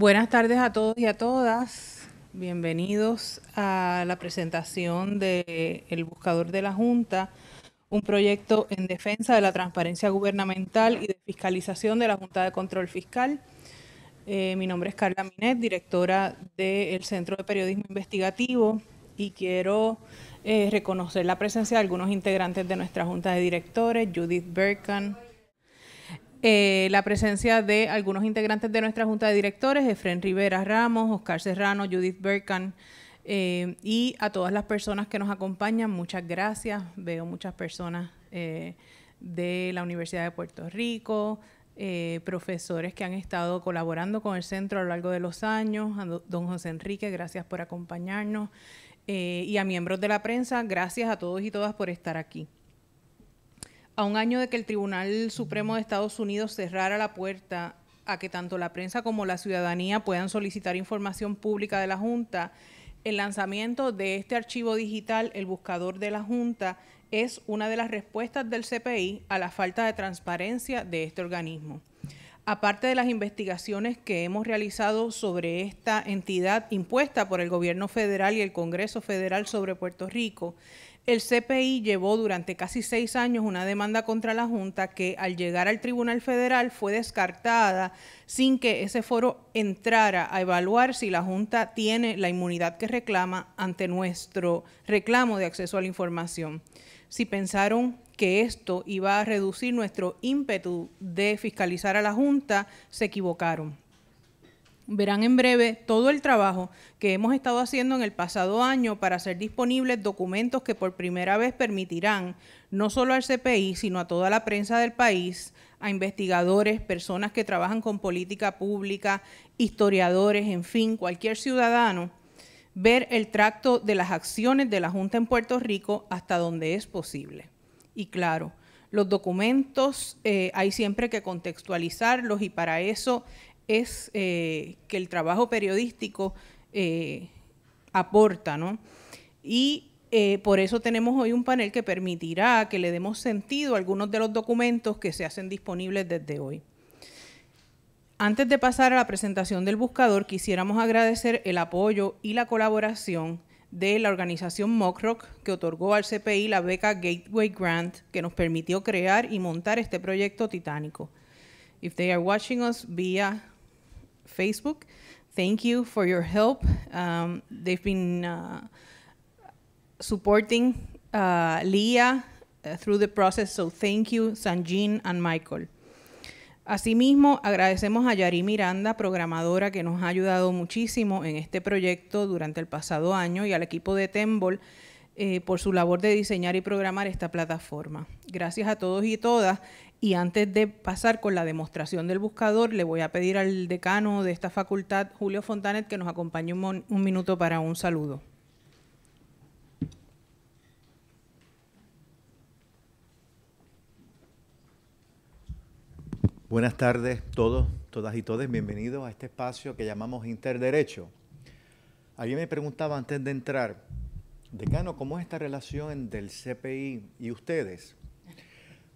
Buenas tardes a todos y a todas. Bienvenidos a la presentación de El Buscador de la Junta, un proyecto en defensa de la transparencia gubernamental y de fiscalización de la Junta de Control Fiscal. Eh, mi nombre es Carla Minet, directora del Centro de Periodismo Investigativo, y quiero eh, reconocer la presencia de algunos integrantes de nuestra Junta de Directores, Judith Berkan, eh, la presencia de algunos integrantes de nuestra Junta de Directores, Efren Rivera Ramos, Oscar Serrano, Judith Berkan, eh, y a todas las personas que nos acompañan, muchas gracias. Veo muchas personas eh, de la Universidad de Puerto Rico, profesores que han estado colaborando con el centro a lo largo de los años, don José Enrique, gracias por acompañarnos, y a miembros de la prensa, gracias a todos y todas por estar aquí a un año de que el Tribunal Supremo de Estados Unidos cerrara la puerta a que tanto la prensa como la ciudadanía puedan solicitar información pública de la Junta, el lanzamiento de este archivo digital, el buscador de la Junta, es una de las respuestas del CPI a la falta de transparencia de este organismo. Aparte de las investigaciones que hemos realizado sobre esta entidad impuesta por el gobierno federal y el Congreso federal sobre Puerto Rico, el CPI llevó durante casi seis años una demanda contra la Junta que al llegar al Tribunal Federal fue descartada sin que ese foro entrara a evaluar si la Junta tiene la inmunidad que reclama ante nuestro reclamo de acceso a la información. Si pensaron que esto iba a reducir nuestro ímpetu de fiscalizar a la Junta, se equivocaron. Verán en breve todo el trabajo que hemos estado haciendo en el pasado año para hacer disponibles documentos que por primera vez permitirán no solo al CPI, sino a toda la prensa del país, a investigadores, personas que trabajan con política pública, historiadores, en fin, cualquier ciudadano, ver el tracto de las acciones de la Junta en Puerto Rico hasta donde es posible. Y claro, los documentos eh, hay siempre que contextualizarlos y para eso es eh, que el trabajo periodístico eh, aporta, ¿no? Y eh, por eso tenemos hoy un panel que permitirá que le demos sentido a algunos de los documentos que se hacen disponibles desde hoy. Antes de pasar a la presentación del buscador, quisiéramos agradecer el apoyo y la colaboración de la organización MockRock que otorgó al CPI la beca Gateway Grant, que nos permitió crear y montar este proyecto titánico. If they are watching us via Facebook. Thank you for your help. Um, they've been uh, supporting uh, uh, through the process, so thank you, Sanjin and Michael. Asimismo, agradecemos a Yari Miranda, programadora que nos ha ayudado muchísimo en este proyecto durante el pasado año, y al equipo de Tembol eh, por su labor de diseñar y programar esta plataforma. Gracias a todos y todas. Y antes de pasar con la demostración del buscador, le voy a pedir al decano de esta facultad, Julio Fontanet, que nos acompañe un, minuto para un saludo. Buenas tardes todos, todas y todos. Bienvenidos a este espacio que llamamos Interderecho. Alguien me preguntaba antes de entrar decano, ¿cómo es esta relación del CPI y ustedes?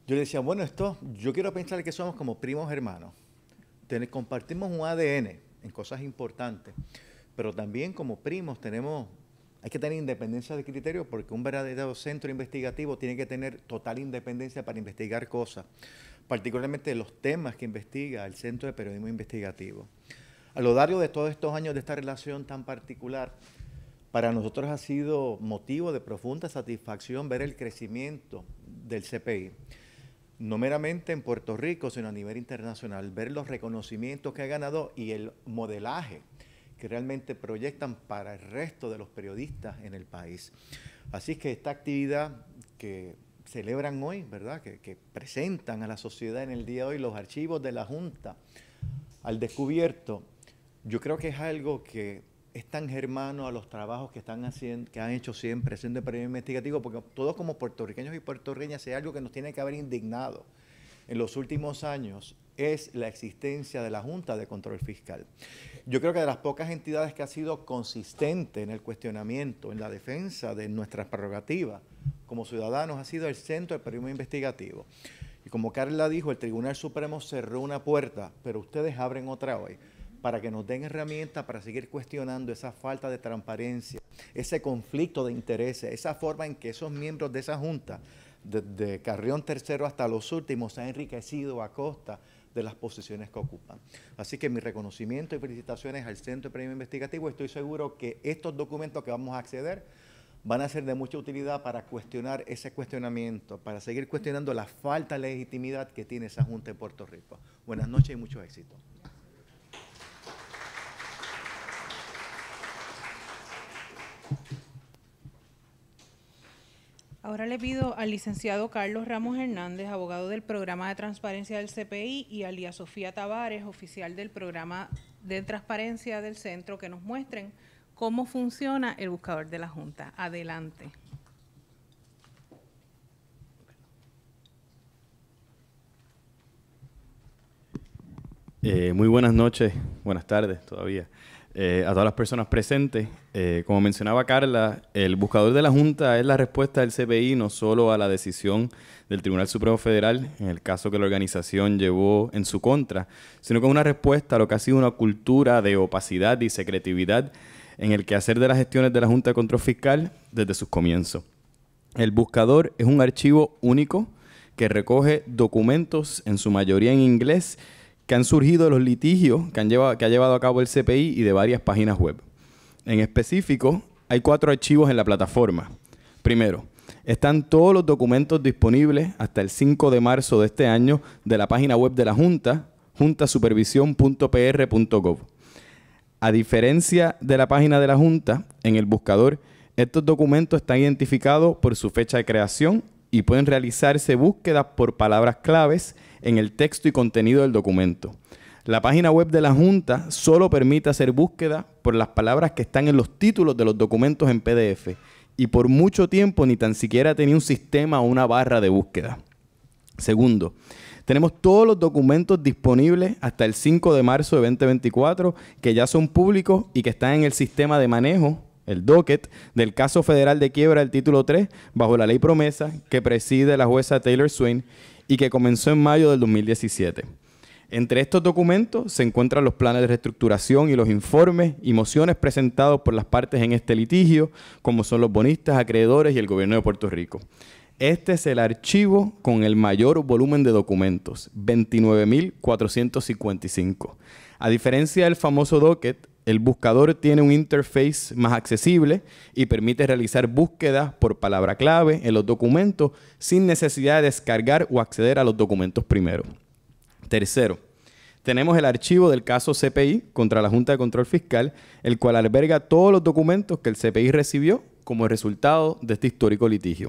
Yo le decía, bueno, esto, yo quiero pensar que somos como primos hermanos. compartimos un ADN en cosas importantes, pero también como primos tenemos, hay que tener independencia de criterio porque un verdadero centro investigativo tiene que tener total independencia para investigar cosas, particularmente los temas que investiga el Centro de Periodismo Investigativo. A lo largo de todos estos años de esta relación tan particular, para nosotros ha sido motivo de profunda satisfacción ver el crecimiento del CPI, no meramente en Puerto Rico, sino a nivel internacional, ver los reconocimientos que ha ganado y el modelaje que realmente proyectan para el resto de los periodistas en el país. Así que esta actividad que celebran hoy, ¿verdad? Que, que presentan a la sociedad en el día de hoy los archivos de la Junta al descubierto, yo creo que es algo que es tan germano a los trabajos que, están haciendo, que han hecho siempre, siendo el premio investigativo, porque todos como puertorriqueños y puertorriqueñas es algo que nos tiene que haber indignado en los últimos años es la existencia de la Junta de Control Fiscal. Yo creo que de las pocas entidades que ha sido consistente en el cuestionamiento, en la defensa de nuestras prerrogativas como ciudadanos, ha sido el centro del periodismo investigativo. Y como Carla dijo, el Tribunal Supremo cerró una puerta, pero ustedes abren otra hoy para que nos den herramientas para seguir cuestionando esa falta de transparencia, ese conflicto de intereses, esa forma en que esos miembros de esa junta, desde Carrión III hasta los últimos, se han enriquecido a costa de las posiciones que ocupan. Así que mi reconocimiento y felicitaciones al Centro de Premio Investigativo. Estoy seguro que estos documentos que vamos a acceder van a ser de mucha utilidad para cuestionar ese cuestionamiento, para seguir cuestionando la falta de legitimidad que tiene esa Junta de Puerto Rico. Buenas noches y mucho éxito. Ahora le pido al licenciado Carlos Ramos Hernández, abogado del programa de transparencia del CPI, y a Lía Sofía Tavares, oficial del programa de transparencia del centro, que nos muestren cómo funciona el buscador de la Junta. Adelante. Eh, muy buenas noches, buenas tardes todavía. Eh, a todas las personas presentes. Eh, como mencionaba Carla, el buscador de la Junta es la respuesta del CPI no solo a la decisión del Tribunal Supremo Federal, en el caso que la organización llevó en su contra, sino que es una respuesta a lo que ha sido una cultura de opacidad y secretividad en el quehacer de las gestiones de la Junta de Control Fiscal desde sus comienzos. El buscador es un archivo único que recoge documentos, en su mayoría en inglés, que han surgido los litigios que, han llevado, que ha llevado a cabo el CPI y de varias páginas web. En específico, hay cuatro archivos en la plataforma. Primero, están todos los documentos disponibles hasta el 5 de marzo de este año de la página web de la Junta, juntasupervisión.pr.gov. A diferencia de la página de la Junta, en el buscador, estos documentos están identificados por su fecha de creación y pueden realizarse búsquedas por palabras claves en el texto y contenido del documento. La página web de la Junta solo permite hacer búsqueda por las palabras que están en los títulos de los documentos en PDF y por mucho tiempo ni tan siquiera tenía un sistema o una barra de búsqueda. Segundo, tenemos todos los documentos disponibles hasta el 5 de marzo de 2024 que ya son públicos y que están en el sistema de manejo el docket del caso federal de quiebra del título 3 bajo la ley promesa que preside la jueza Taylor Swain y que comenzó en mayo del 2017. Entre estos documentos se encuentran los planes de reestructuración y los informes y mociones presentados por las partes en este litigio, como son los bonistas, acreedores y el gobierno de Puerto Rico. Este es el archivo con el mayor volumen de documentos, 29.455. A diferencia del famoso docket, el buscador tiene un interface más accesible y permite realizar búsquedas por palabra clave en los documentos sin necesidad de descargar o acceder a los documentos primero. Tercero, tenemos el archivo del caso CPI contra la Junta de Control Fiscal, el cual alberga todos los documentos que el CPI recibió como resultado de este histórico litigio.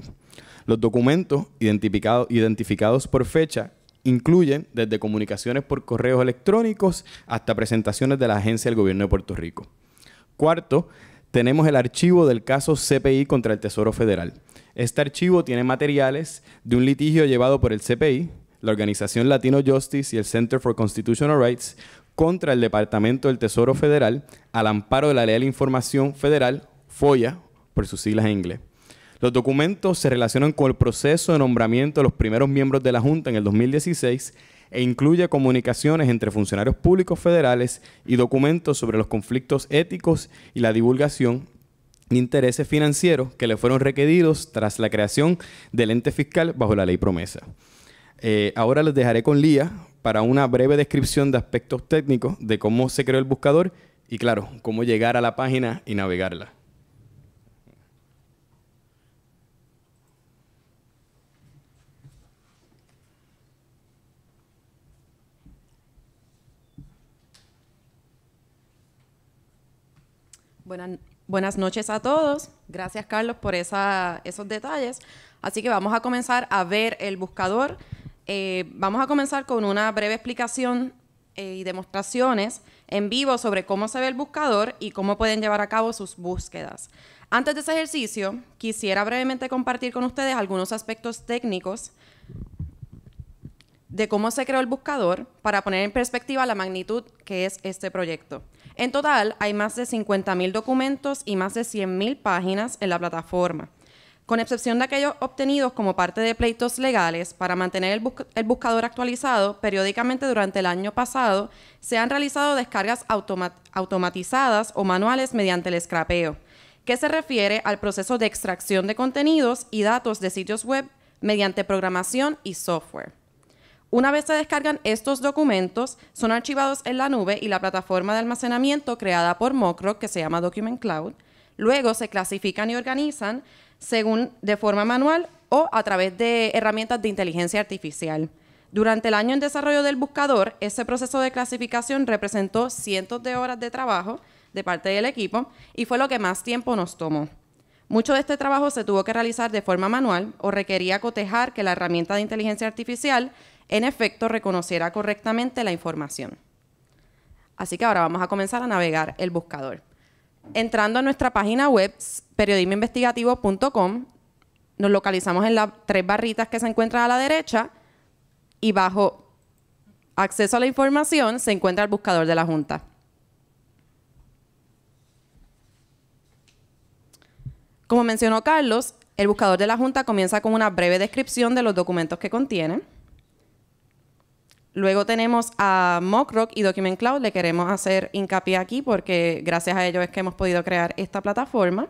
Los documentos identificados por fecha incluyen desde comunicaciones por correos electrónicos hasta presentaciones de la agencia del gobierno de Puerto Rico. Cuarto, tenemos el archivo del caso CPI contra el Tesoro Federal. Este archivo tiene materiales de un litigio llevado por el CPI, la organización Latino Justice y el Center for Constitutional Rights contra el Departamento del Tesoro Federal al amparo de la Ley de Información Federal, FOIA, por sus siglas en inglés. Los documentos se relacionan con el proceso de nombramiento de los primeros miembros de la Junta en el 2016 e incluye comunicaciones entre funcionarios públicos federales y documentos sobre los conflictos éticos y la divulgación de intereses financieros que le fueron requeridos tras la creación del ente fiscal bajo la ley promesa. Eh, ahora les dejaré con Lía para una breve descripción de aspectos técnicos de cómo se creó el buscador y claro, cómo llegar a la página y navegarla. Buenas, noches a todos. Gracias, Carlos, por esos detalles. Así que vamos a comenzar a ver el buscador. Eh, vamos a comenzar con una breve explicación eh, y demostraciones en vivo sobre cómo se ve el buscador y cómo pueden llevar a cabo sus búsquedas. Antes de ese ejercicio, quisiera brevemente compartir con ustedes algunos aspectos técnicos de cómo se creó el buscador para poner en perspectiva la magnitud que es este proyecto. En total, hay más de 50.000 documentos y más de 100.000 páginas en la plataforma, con excepción de aquellos obtenidos como parte de pleitos legales para mantener el, buscador actualizado. Periódicamente durante el año pasado se han realizado descargas automatizadas o manuales mediante el scrapeo, que se refiere al proceso de extracción de contenidos y datos de sitios web mediante programación y software. Una vez se descargan estos documentos, son archivados en la nube y la plataforma de almacenamiento creada por mocro que se llama Document Cloud. Luego se clasifican y organizan según de forma manual o a través de herramientas de inteligencia artificial. Durante el año en desarrollo del buscador, ese proceso de clasificación representó cientos de horas de trabajo de parte del equipo y fue lo que más tiempo nos tomó. Mucho de este trabajo se tuvo que realizar de forma manual o requería cotejar que la herramienta de inteligencia artificial en efecto, reconociera correctamente la información. Así que ahora vamos a comenzar a navegar el buscador. Entrando a nuestra página web, periodismoinvestigativo.com, nos localizamos en las tres barritas que se encuentran a la derecha y bajo acceso a la información se encuentra el buscador de la Junta. Como mencionó Carlos, el buscador de la Junta comienza con una breve descripción de los documentos que contienen. Luego tenemos a Mockrock y Document Cloud. Le queremos hacer hincapié aquí porque gracias a ellos es que hemos podido crear esta plataforma.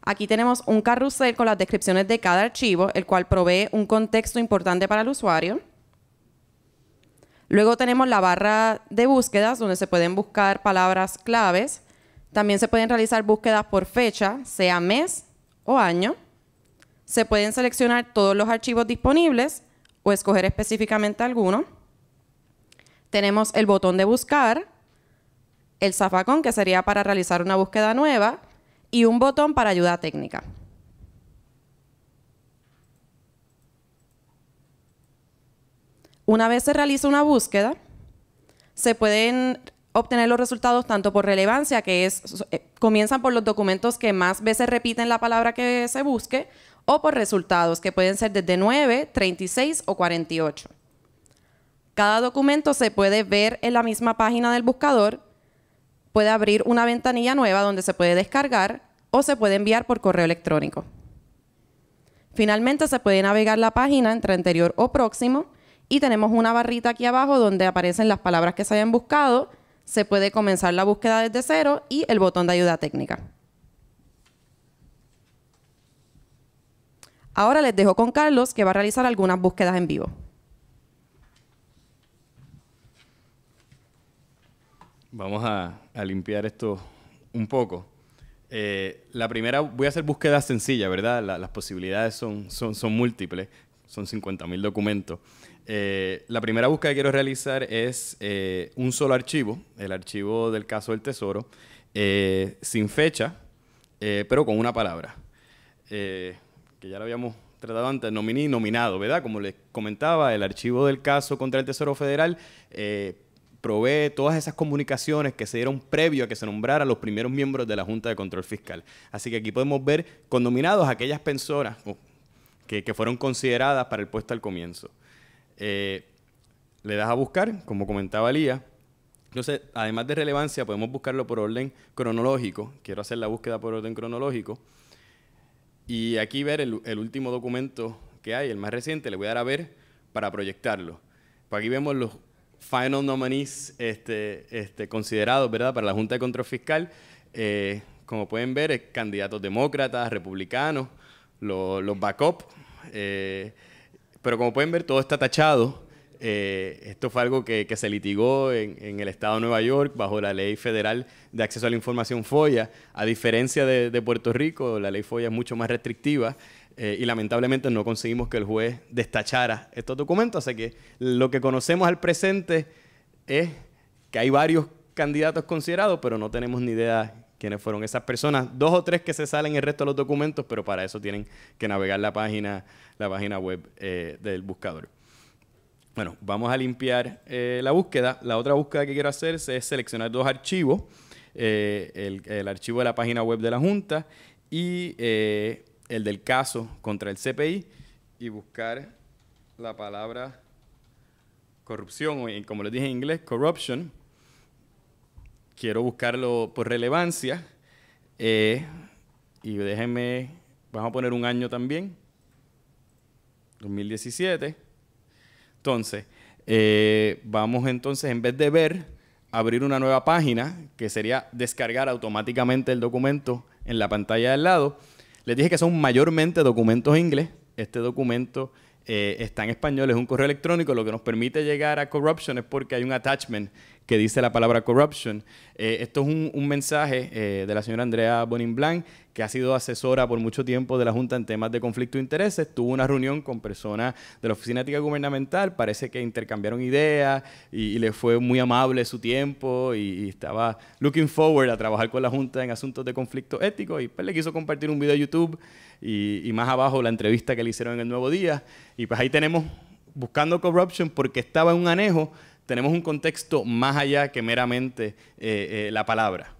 Aquí tenemos un carrusel con las descripciones de cada archivo, el cual provee un contexto importante para el usuario. Luego tenemos la barra de búsquedas, donde se pueden buscar palabras claves. También se pueden realizar búsquedas por fecha, sea mes o año. Se pueden seleccionar todos los archivos disponibles o escoger específicamente alguno. Tenemos el botón de buscar, el zafacón que sería para realizar una búsqueda nueva y un botón para ayuda técnica. Una vez se realiza una búsqueda, se pueden obtener los resultados tanto por relevancia, que es, eh, comienzan por los documentos que más veces repiten la palabra que se busque, o por resultados, que pueden ser desde 9, 36 o 48. Cada documento se puede ver en la misma página del buscador, puede abrir una ventanilla nueva donde se puede descargar o se puede enviar por correo electrónico. Finalmente se puede navegar la página entre anterior o próximo y tenemos una barrita aquí abajo donde aparecen las palabras que se hayan buscado, se puede comenzar la búsqueda desde cero y el botón de ayuda técnica. Ahora les dejo con Carlos, que va a realizar algunas búsquedas en vivo. Vamos a, limpiar esto un poco. Eh, la primera, voy a hacer búsquedas sencillas, ¿verdad? las posibilidades son, son múltiples, son 50.000 documentos. Eh, la primera búsqueda que quiero realizar es eh, un solo archivo, el archivo del caso del Tesoro, sin fecha, pero con una palabra que ya lo habíamos tratado antes, nominado, ¿verdad? Como les comentaba, el archivo del caso contra el Tesoro Federal eh, provee todas esas comunicaciones que se dieron previo a que se nombrara los primeros miembros de la Junta de Control Fiscal. Así que aquí podemos ver con nominados aquellas pensoras oh, que, fueron consideradas para el puesto al comienzo. Eh, le das a buscar, como comentaba Lía. Entonces, además de relevancia, podemos buscarlo por orden cronológico. Quiero hacer la búsqueda por orden cronológico. Y aquí ver el, último documento que hay, el más reciente, le voy a dar a ver para proyectarlo. Pues aquí vemos los final nominees este, este, considerados ¿verdad? para la Junta de Control Fiscal. Eh, como pueden ver, candidatos demócratas, republicanos, los, los backup. Eh, pero como pueden ver, todo está tachado eh, esto fue algo que, se litigó en, el estado de Nueva York bajo la ley federal de acceso a la información FOIA. A diferencia de, Puerto Rico, la ley FOIA es mucho más restrictiva. Eh, y lamentablemente no conseguimos que el juez destachara estos documentos. Así que lo que conocemos al presente es que hay varios candidatos considerados, pero no tenemos ni idea quiénes fueron esas personas. Dos o tres que se salen el resto de los documentos, pero para eso tienen que navegar la página, la página web eh, del buscador. Bueno, vamos a limpiar eh, la búsqueda. La otra búsqueda que quiero hacer es seleccionar dos archivos, eh, el, archivo de la página web de la Junta y eh, el del caso contra el CPI y buscar la palabra corrupción, o como les dije en inglés, corruption. Quiero buscarlo por relevancia y déjenme, vamos a poner un año también, 2017. Entonces, eh, vamos entonces, en vez de ver, abrir una nueva página, que sería descargar automáticamente el documento en la pantalla del lado. Les dije que son mayormente documentos inglés. Este documento eh, está en español, es un correo electrónico. Lo que nos permite llegar a Corruption es porque hay un attachment que dice la palabra corruption. Eh, esto es un, mensaje eh, de la señora Andrea Bonin Blanc, que ha sido asesora por mucho tiempo de la Junta en temas de conflicto de intereses. Tuvo una reunión con personas de la Oficina Ética Gubernamental, parece que intercambiaron ideas y, le fue muy amable su tiempo y, estaba looking forward a trabajar con la Junta en asuntos de conflicto ético y pues le quiso compartir un video de YouTube y, y más abajo la entrevista que le hicieron en el Nuevo Día. Y pues ahí tenemos buscando corruption porque estaba en un anejo tenemos un contexto más allá que meramente eh, eh, la palabra.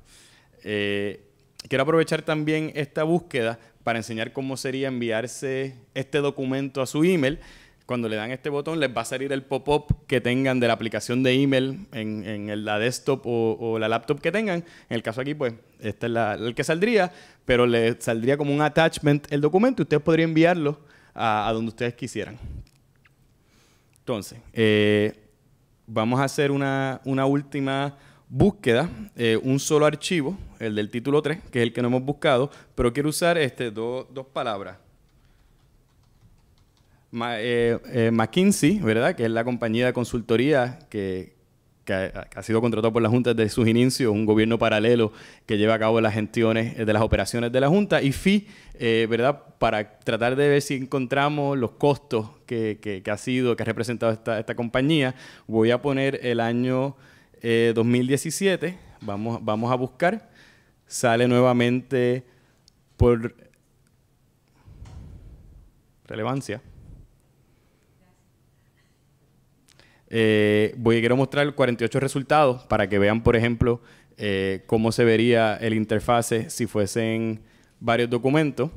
Eh, quiero aprovechar también esta búsqueda para enseñar cómo sería enviarse este documento a su email. Cuando le dan este botón les va a salir el pop-up que tengan de la aplicación de email en, la desktop o, la laptop que tengan. En el caso aquí, pues, este es el que saldría, pero le saldría como un attachment el documento y ustedes podrían enviarlo a, donde ustedes quisieran. Entonces, eh, vamos a hacer una, última búsqueda, eh, un solo archivo, el del título 3, que es el que no hemos buscado, pero quiero usar este, dos palabras. Eh, eh, McKinsey, ¿verdad? Que es la compañía de consultoría que, que ha, sido contratado por la Junta desde sus inicios, un gobierno paralelo que lleva a cabo las gestiones eh, de las operaciones de la Junta, y FI, eh, ¿verdad? Para tratar de ver si encontramos los costos que, ha sido, que ha representado esta, compañía, voy a poner el año 2017, eh, vamos, vamos a buscar, sale nuevamente por relevancia. Eh, voy, quiero mostrar 48 resultados para que vean, por ejemplo, eh, cómo se vería el interfase si fuesen varios documentos.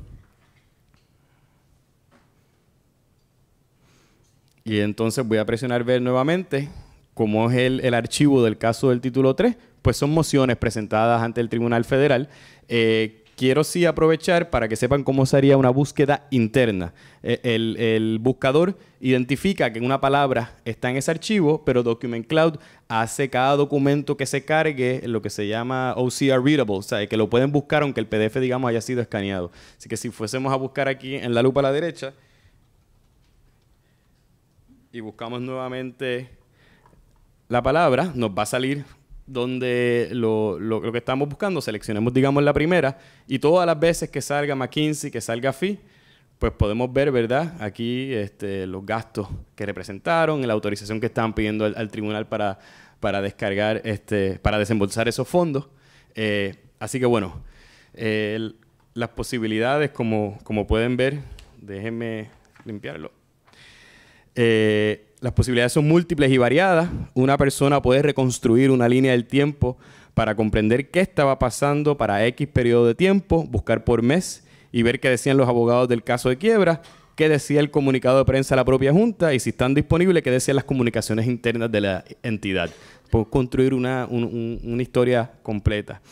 Y entonces voy a presionar ver nuevamente cómo es el, archivo del caso del título 3, pues son mociones presentadas ante el Tribunal Federal eh, quiero sí aprovechar para que sepan cómo sería una búsqueda interna. E, el, el, buscador identifica que una palabra está en ese archivo, pero Document Cloud hace cada documento que se cargue lo que se llama OCR readable, o sea, que lo pueden buscar aunque el PDF, digamos, haya sido escaneado. Así que si fuésemos a buscar aquí en la lupa a la derecha y buscamos nuevamente la palabra, nos va a salir donde lo, lo, que estamos buscando, seleccionemos, digamos, la primera, y todas las veces que salga McKinsey, que salga FI, pues podemos ver, ¿verdad? Aquí este, los gastos que representaron, la autorización que estaban pidiendo al, tribunal para, descargar, este, para desembolsar esos fondos. Eh, así que bueno, eh, las posibilidades, como, pueden ver, déjenme limpiarlo. Eh, las posibilidades son múltiples y variadas. Una persona puede reconstruir una línea del tiempo para comprender qué estaba pasando para X periodo de tiempo, buscar por mes y ver qué decían los abogados del caso de quiebra, qué decía el comunicado de prensa de la propia Junta y si están disponibles, qué decían las comunicaciones internas de la entidad. por construir una, una historia completa.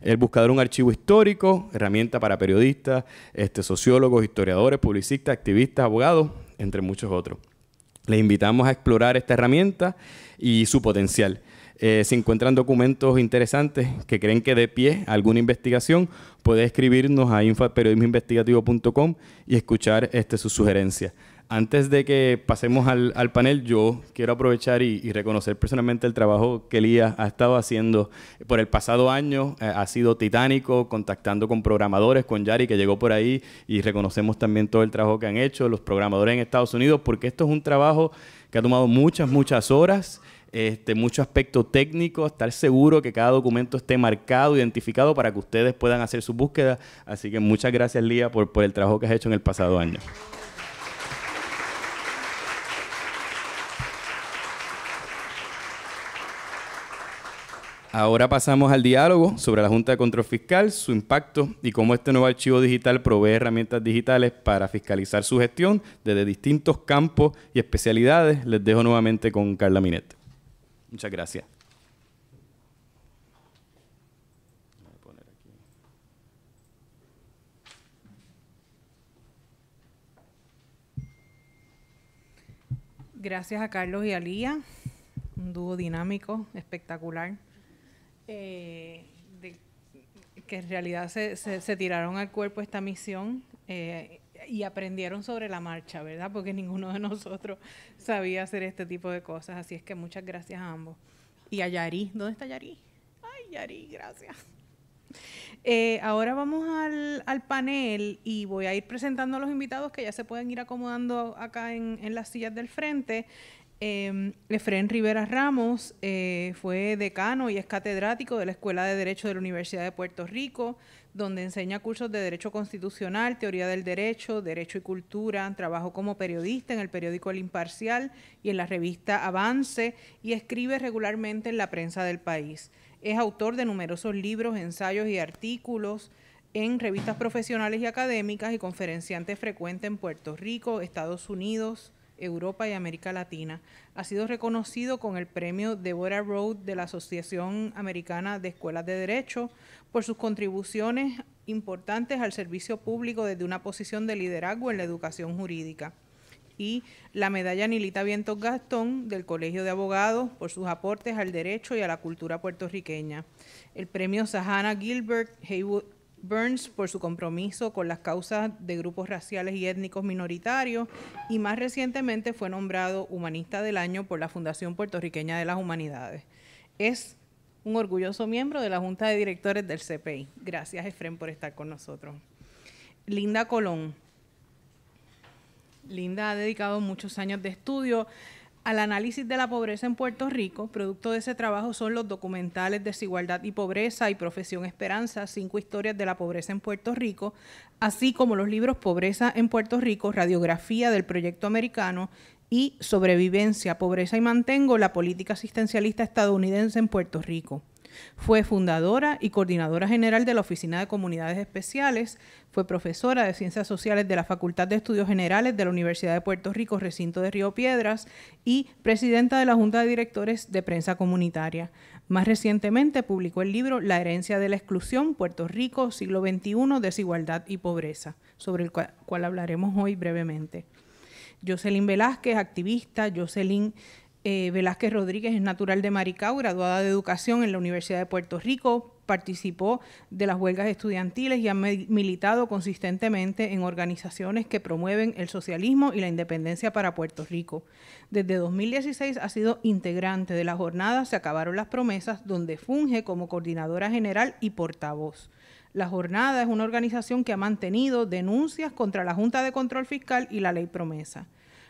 El buscador, un archivo histórico, herramienta para periodistas, este, sociólogos, historiadores, publicistas, activistas, abogados, entre muchos otros. Les invitamos a explorar esta herramienta y su potencial. Eh, si encuentran documentos interesantes que creen que de pie alguna investigación, puede escribirnos a info.periodismoinvestigativo.com y escuchar este, sus sugerencias. Antes de que pasemos al, panel, yo quiero aprovechar y, reconocer personalmente el trabajo que Lía ha estado haciendo por el pasado año. Eh, ha sido titánico, contactando con programadores, con Yari que llegó por ahí y reconocemos también todo el trabajo que han hecho los programadores en Estados Unidos, porque esto es un trabajo que ha tomado muchas, muchas horas. Este, mucho aspecto técnico, estar seguro que cada documento esté marcado, identificado para que ustedes puedan hacer su búsqueda. Así que muchas gracias, Lía, por el trabajo que has hecho en el pasado año. Ahora pasamos al diálogo sobre la Junta de Control Fiscal, su impacto y cómo este nuevo archivo digital provee herramientas digitales para fiscalizar su gestión desde distintos campos y especialidades. Les dejo nuevamente con Carla Minet. Muchas gracias. Gracias a Carlos y a Lía, un dúo dinámico, espectacular eh, que en realidad se, se, tiraron al cuerpo esta misión eh, y aprendieron sobre la marcha, ¿verdad? Porque ninguno de nosotros sabía hacer este tipo de cosas. Así es que muchas gracias a ambos. Y a Yari, ¿dónde está Yari? Ay, Yari, gracias. Eh, ahora vamos al, al, panel y voy a ir presentando a los invitados que ya se pueden ir acomodando acá en, en las sillas del frente. Eh, Rivera Ramos eh, fue decano y es catedrático de la Escuela de Derecho de la Universidad de Puerto Rico, donde enseña cursos de Derecho Constitucional, Teoría del Derecho, Derecho y Cultura. Trabajó como periodista en el periódico El Imparcial y en la revista Avance y escribe regularmente en la prensa del país. Es autor de numerosos libros, ensayos y artículos en revistas profesionales y académicas y conferenciante frecuente en Puerto Rico, Estados Unidos, Europa y América Latina. Ha sido reconocido con el premio Deborah Road de la Asociación Americana de Escuelas de Derecho por sus contribuciones importantes al servicio público desde una posición de liderazgo en la educación jurídica. Y la medalla Nilita Vientos Gastón del Colegio de Abogados por sus aportes al derecho y a la cultura puertorriqueña. El premio Sahana Gilbert Haywood Burns por su compromiso con las causas de grupos raciales y étnicos minoritarios y más recientemente fue nombrado Humanista del Año por la Fundación Puertorriqueña de las Humanidades. Es un orgulloso miembro de la Junta de Directores del CPI. Gracias, Efren, por estar con nosotros. Linda Colón. Linda ha dedicado muchos años de estudio al análisis de la pobreza en Puerto Rico. Producto de ese trabajo son los documentales Desigualdad y Pobreza y Profesión Esperanza, cinco historias de la pobreza en Puerto Rico, así como los libros Pobreza en Puerto Rico, Radiografía del Proyecto Americano y Sobrevivencia, Pobreza y Mantengo, la política asistencialista estadounidense en Puerto Rico. Fue fundadora y coordinadora general de la Oficina de Comunidades Especiales, fue profesora de Ciencias Sociales de la Facultad de Estudios Generales de la Universidad de Puerto Rico, recinto de Río Piedras, y presidenta de la Junta de Directores de Prensa Comunitaria. Más recientemente publicó el libro La herencia de la exclusión, Puerto Rico, siglo XXI, desigualdad y pobreza, sobre el cual, hablaremos hoy brevemente. Jocelyn Velázquez, activista, Jocelyn eh, Velázquez Rodríguez es natural de Maricao, graduada de Educación en la Universidad de Puerto Rico, participó de las huelgas estudiantiles y ha militado consistentemente en organizaciones que promueven el socialismo y la independencia para Puerto Rico. Desde 2016 ha sido integrante de la jornada Se acabaron las promesas, donde funge como coordinadora general y portavoz. La jornada es una organización que ha mantenido denuncias contra la Junta de Control Fiscal y la Ley Promesa.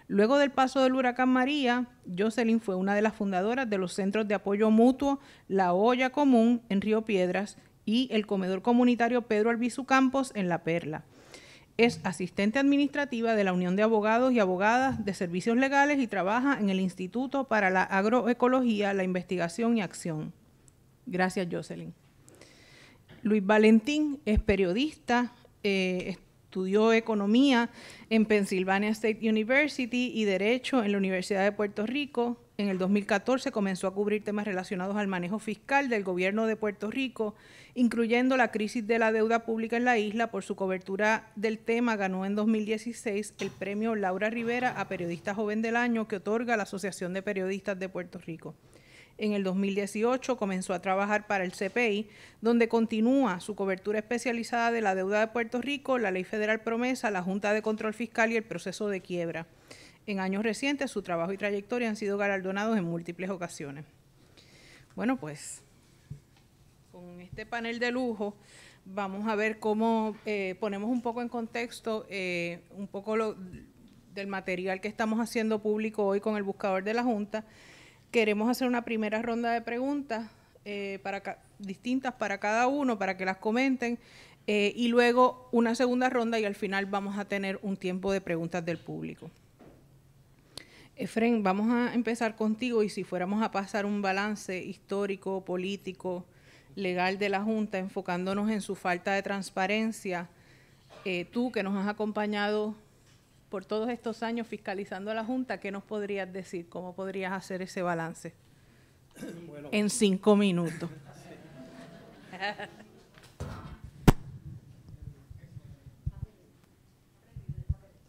Luego del paso del huracán María, Jocelyn fue una de las fundadoras de los centros de apoyo mutuo La Olla Común en Río Piedras y el comedor comunitario Pedro Albizu Campos en La Perla. Es asistente administrativa de la Unión de Abogados y Abogadas de Servicios Legales y trabaja en el Instituto para la Agroecología, la Investigación y Acción. Gracias, Jocelyn. Luis Valentín es periodista, eh, Estudió economía en Pennsylvania State University y derecho en la Universidad de Puerto Rico. En el 2014 comenzó a cubrir temas relacionados al manejo fiscal del gobierno de Puerto Rico, incluyendo la crisis de la deuda pública en la isla. Por su cobertura del tema ganó en 2016 el premio Laura Rivera a Periodista Joven del Año que otorga la Asociación de Periodistas de Puerto Rico. En el 2018 comenzó a trabajar para el CPI, donde continúa su cobertura especializada de la deuda de Puerto Rico, la Ley Federal Promesa, la Junta de Control Fiscal y el proceso de quiebra. En años recientes, su trabajo y trayectoria han sido galardonados en múltiples ocasiones. Bueno, pues con este panel de lujo vamos a ver cómo eh, ponemos un poco en contexto eh, un poco lo, del material que estamos haciendo público hoy con el buscador de la Junta queremos hacer una primera ronda de preguntas eh, para distintas para cada uno, para que las comenten, eh, y luego una segunda ronda y al final vamos a tener un tiempo de preguntas del público. Efren, vamos a empezar contigo y si fuéramos a pasar un balance histórico, político, legal de la Junta, enfocándonos en su falta de transparencia, eh, tú que nos has acompañado por todos estos años fiscalizando la Junta, ¿qué nos podrías decir? ¿Cómo podrías hacer ese balance? En cinco minutos.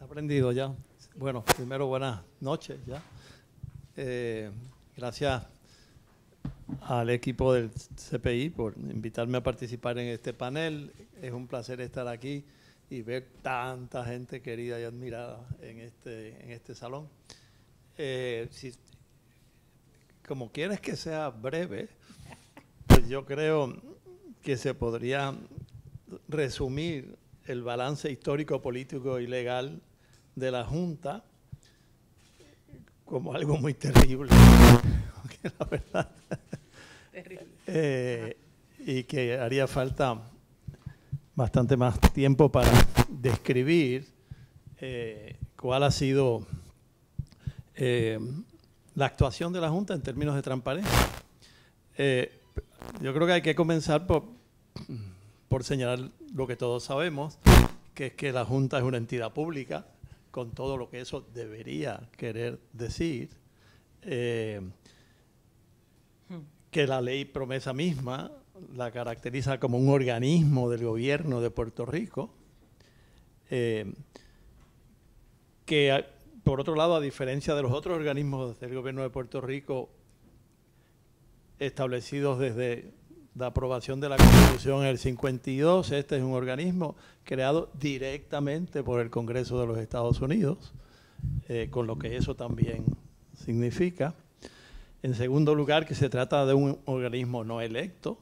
Está ya. Bueno, primero buenas noches ya. Eh, gracias al equipo del CPI por invitarme a participar en este panel. Es un placer estar aquí y ver tanta gente querida y admirada en este, en este salón. Eh, como quieres que sea breve, pues yo creo que se podría resumir el balance histórico, político y legal de la Junta como algo muy terrible. la verdad. Eh, y que haría falta bastante más tiempo para describir eh, cuál ha sido eh, la actuación de la Junta en términos de transparencia. Eh, yo creo que hay que comenzar por, por señalar lo que todos sabemos, que es que la Junta es una entidad pública, con todo lo que eso debería querer decir, que la ley promesa misma la caracteriza como un organismo del gobierno de Puerto Rico, eh, que por otro lado, a diferencia de los otros organismos del gobierno de Puerto Rico establecidos desde la aprobación de la Constitución en el 52, este es un organismo creado directamente por el Congreso de los Estados Unidos, eh, con lo que eso también significa. En segundo lugar, que se trata de un organismo no electo,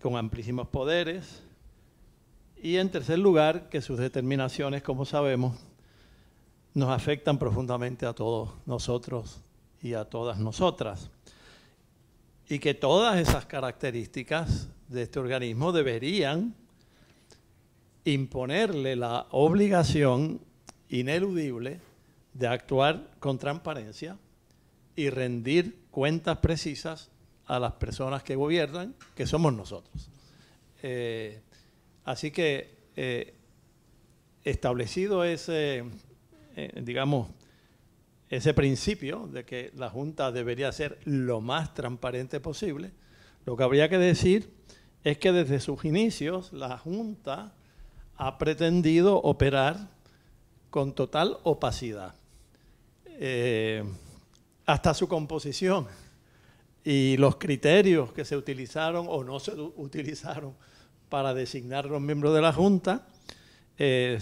con amplísimos poderes. Y en tercer lugar, que sus determinaciones, como sabemos, nos afectan profundamente a todos nosotros y a todas nosotras. Y que todas esas características de este organismo deberían imponerle la obligación ineludible de actuar con transparencia y rendir cuentas precisas a las personas que gobiernan, que somos nosotros. Eh, así que eh, establecido ese, eh, digamos, ese principio de que la Junta debería ser lo más transparente posible, lo que habría que decir es que desde sus inicios la Junta ha pretendido operar con total opacidad. hasta su composición y los criterios que se utilizaron o no se utilizaron para designar los miembros de la Junta eh,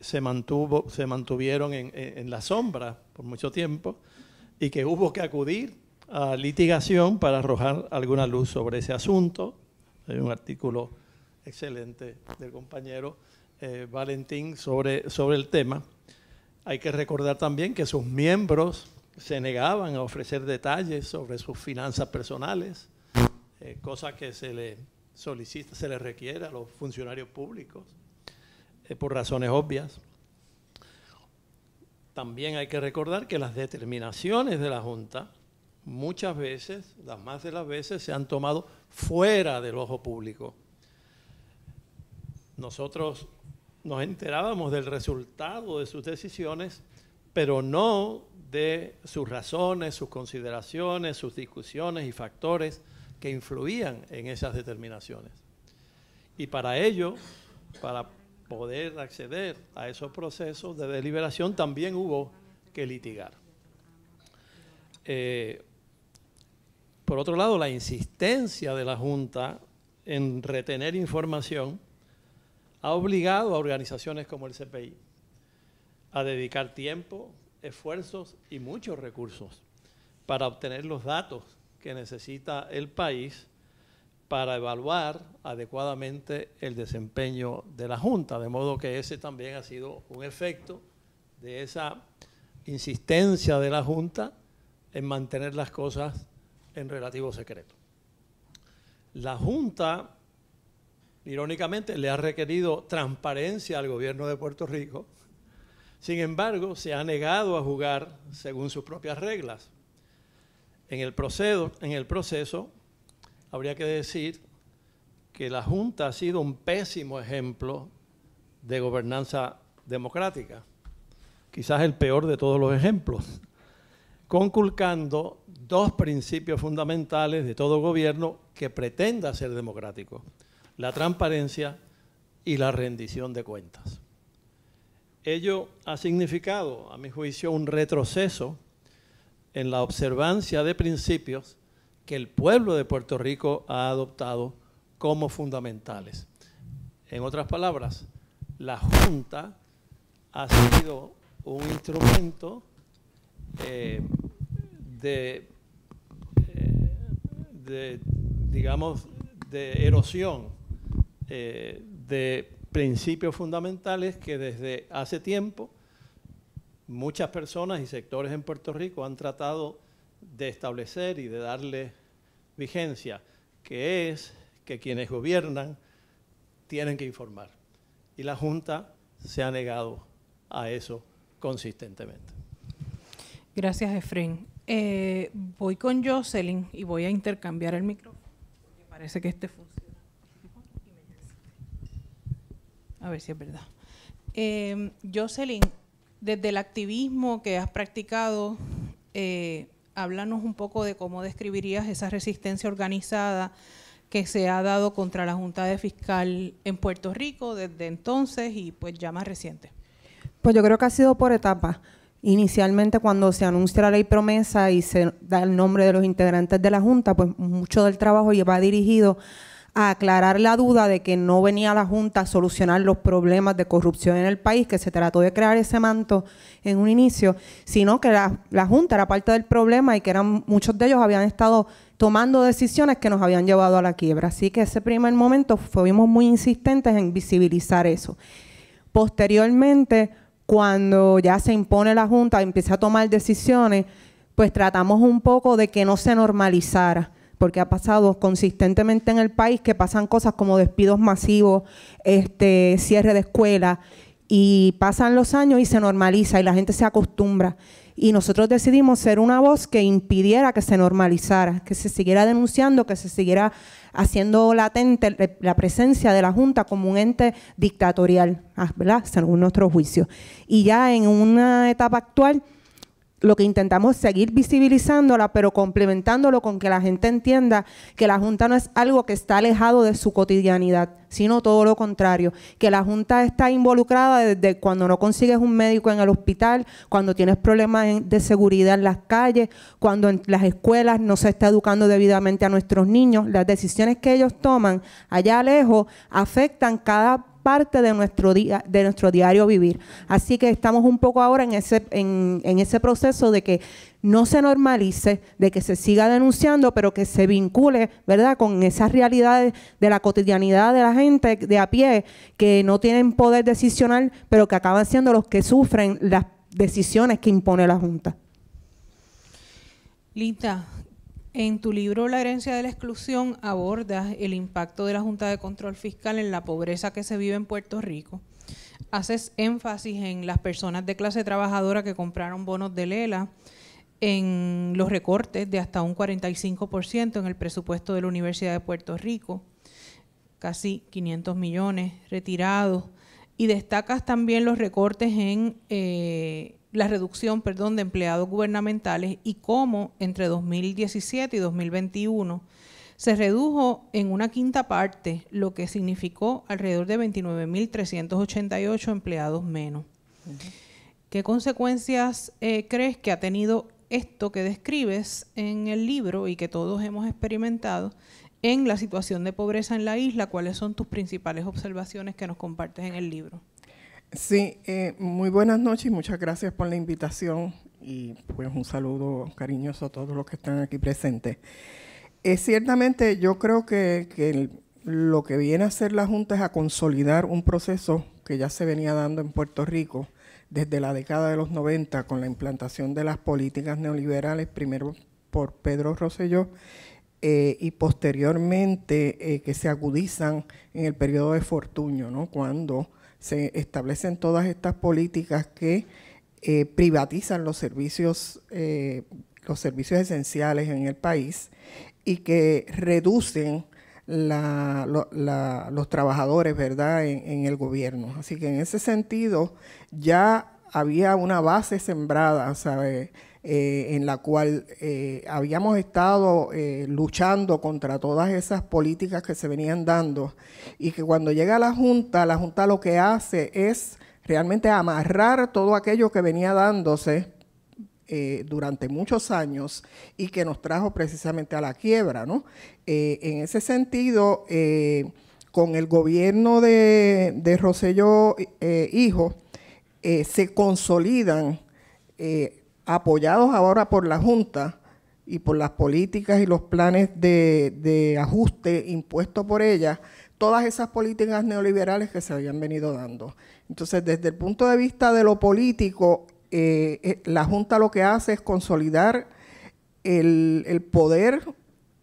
se, mantuvo, se mantuvieron en, en, la sombra por mucho tiempo y que hubo que acudir a litigación para arrojar alguna luz sobre ese asunto. Hay un artículo excelente del compañero eh, Valentín sobre, sobre el tema. Hay que recordar también que sus miembros se negaban a ofrecer detalles sobre sus finanzas personales, eh, cosa que se le solicita, se le requiere a los funcionarios públicos, eh, por razones obvias. También hay que recordar que las determinaciones de la Junta, muchas veces, las más de las veces, se han tomado fuera del ojo público. Nosotros nos enterábamos del resultado de sus decisiones, pero no de sus razones, sus consideraciones, sus discusiones y factores que influían en esas determinaciones. Y para ello, para poder acceder a esos procesos de deliberación, también hubo que litigar. Eh, por otro lado, la insistencia de la Junta en retener información ha obligado a organizaciones como el CPI a dedicar tiempo, esfuerzos y muchos recursos para obtener los datos que necesita el país para evaluar adecuadamente el desempeño de la Junta, de modo que ese también ha sido un efecto de esa insistencia de la Junta en mantener las cosas en relativo secreto. La Junta, irónicamente, le ha requerido transparencia al gobierno de Puerto Rico sin embargo, se ha negado a jugar según sus propias reglas. En el, proceso, en el proceso, habría que decir que la Junta ha sido un pésimo ejemplo de gobernanza democrática, quizás el peor de todos los ejemplos, conculcando dos principios fundamentales de todo gobierno que pretenda ser democrático, la transparencia y la rendición de cuentas. Ello ha significado, a mi juicio, un retroceso en la observancia de principios que el pueblo de Puerto Rico ha adoptado como fundamentales. En otras palabras, la Junta ha sido un instrumento eh, eh, de, digamos, de erosión eh, de principios fundamentales que desde hace tiempo muchas personas y sectores en Puerto Rico han tratado de establecer y de darle vigencia, que es que quienes gobiernan tienen que informar. Y la Junta se ha negado a eso consistentemente. Gracias, Efrén. Eh, voy con Jocelyn y voy a intercambiar el micrófono, porque parece que este a ver si es verdad. Em, Jocelyn, desde el activismo que has practicado, eh, háblanos un poco de cómo describirías esa resistencia organizada que se ha dado contra la Junta de Fiscal en Puerto Rico desde entonces y pues ya más reciente. Pues yo creo que ha sido por etapas. Inicialmente cuando se anuncia la ley promesa y se da el nombre de los integrantes de la Junta, pues mucho del trabajo lleva dirigido a aclarar la duda de que no venía la Junta a solucionar los problemas de corrupción en el país, que se trató de crear ese manto en un inicio, sino que la, Junta era parte del problema y que eran, muchos de ellos habían estado tomando decisiones que nos habían llevado a la quiebra. Así que ese primer momento fuimos muy insistentes en visibilizar eso. Posteriormente, cuando ya se impone la Junta, empieza a tomar decisiones, pues tratamos un poco de que no se normalizara porque ha pasado consistentemente en el país que pasan cosas como despidos masivos, este, cierre de escuelas, y pasan los años y se normaliza y la gente se acostumbra. Y nosotros decidimos ser una voz que impidiera que se normalizara, que se siguiera denunciando, que se siguiera haciendo latente la presencia de la Junta como un ente dictatorial, según nuestro juicio. Y ya en una etapa actual lo que intentamos es seguir visibilizándola, pero complementándolo con que la gente entienda que la Junta no es algo que está alejado de su cotidianidad, sino todo lo contrario, que la Junta está involucrada desde cuando no consigues un médico en el hospital, cuando tienes problemas de seguridad en las calles, cuando en las escuelas no se está educando debidamente a nuestros niños. Las decisiones que ellos toman allá lejos afectan cada parte de nuestro, día, de nuestro diario vivir. Así que estamos un poco ahora en ese, en, ese proceso de que no se normalice, de que se siga denunciando, pero que se vincule, ¿verdad?, con esas realidades de la cotidianidad de la gente de a pie, que no tienen poder decisional, pero que acaban siendo los que sufren las decisiones que impone la Junta. Linda, en tu libro La herencia de la exclusión abordas el impacto de la Junta de Control Fiscal en la pobreza que se vive en Puerto Rico. Haces énfasis en las personas de clase trabajadora que compraron bonos de Lela, en los recortes de hasta un 45% en el presupuesto de la Universidad de Puerto Rico, casi 500 millones retirados, y destacas también los recortes en eh, la reducción perdón, de empleados gubernamentales y cómo entre 2017 y 2021 se redujo en una quinta parte, lo que significó alrededor de 29.388 empleados menos. ¿Qué consecuencias eh, crees que ha tenido esto que describes en el libro y que todos hemos experimentado en la situación de pobreza en la isla? ¿Cuáles son tus principales observaciones que nos compartes en el libro? Sí, eh, muy buenas noches y muchas gracias por la invitación y pues un saludo cariñoso a todos los que están aquí presentes. Eh, ciertamente yo creo que, lo que viene a hacer la Junta es a consolidar un proceso que ya se venía dando en Puerto Rico desde la década de los 90 con la implantación de las políticas neoliberales, primero por Pedro Rosselló eh, y posteriormente que se agudizan en el periodo de Fortuño, ¿no? cuando se establecen todas estas políticas que eh, privatizan los servicios, eh, los servicios esenciales en el país y que reducen los trabajadores, ¿verdad?, en, el gobierno. Así que en ese sentido ya había una base sembrada, ¿sabe? Eh, en la cual eh, habíamos estado eh, luchando contra todas esas políticas que se venían dando y que cuando llega la Junta, la Junta lo que hace es realmente amarrar todo aquello que venía dándose durante muchos años y que nos trajo precisamente a la quiebra. en ese sentido, con el gobierno de, de Rosselló Hijo, se consolidan apoyados ahora por la Junta y por las políticas y los planes de, ajuste impuestos por ella, todas esas políticas neoliberales que se habían venido dando. Entonces, desde el punto de vista de lo político, eh, eh, la Junta lo que hace es consolidar el, el, poder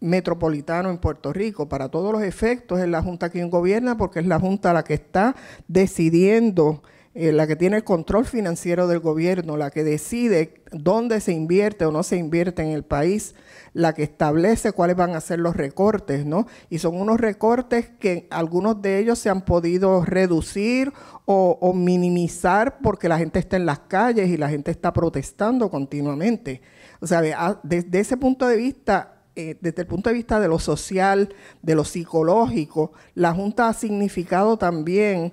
metropolitano en Puerto Rico. Para todos los efectos es la Junta quien gobierna porque es la Junta la que está decidiendo eh, la que tiene el control financiero del gobierno, la que decide dónde se invierte o no se invierte en el país, la que establece cuáles van a ser los recortes, ¿no? Y son unos recortes que algunos de ellos se han podido reducir o, minimizar porque la gente está en las calles y la gente está protestando continuamente. O sea, desde ah, ese punto de vista, eh, desde el punto de vista de lo social, de lo psicológico, la Junta ha significado también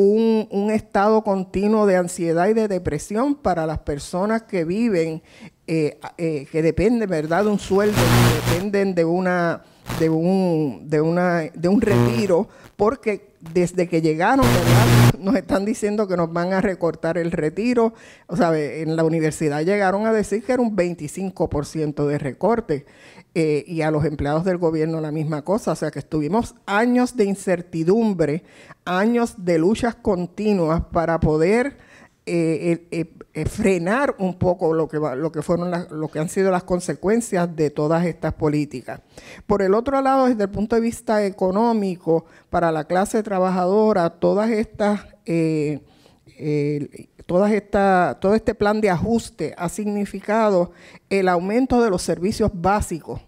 un, estado continuo de ansiedad y de depresión para las personas que viven, eh, eh, que dependen, ¿verdad?, de un sueldo, que dependen de una de un, de, una, de un retiro, porque desde que llegaron, Nos están diciendo que nos van a recortar el retiro. O sea, en la universidad llegaron a decir que era un 25% de recorte. Eh, y a los empleados del gobierno la misma cosa. O sea, que estuvimos años de incertidumbre, años de luchas continuas para poder eh, eh, eh, eh, frenar un poco lo que, lo que fueron lo que han sido las consecuencias de todas estas políticas. Por el otro lado, desde el punto de vista económico, para la clase trabajadora, todas estas todas esta, todo este plan de ajuste ha significado el aumento de los servicios básicos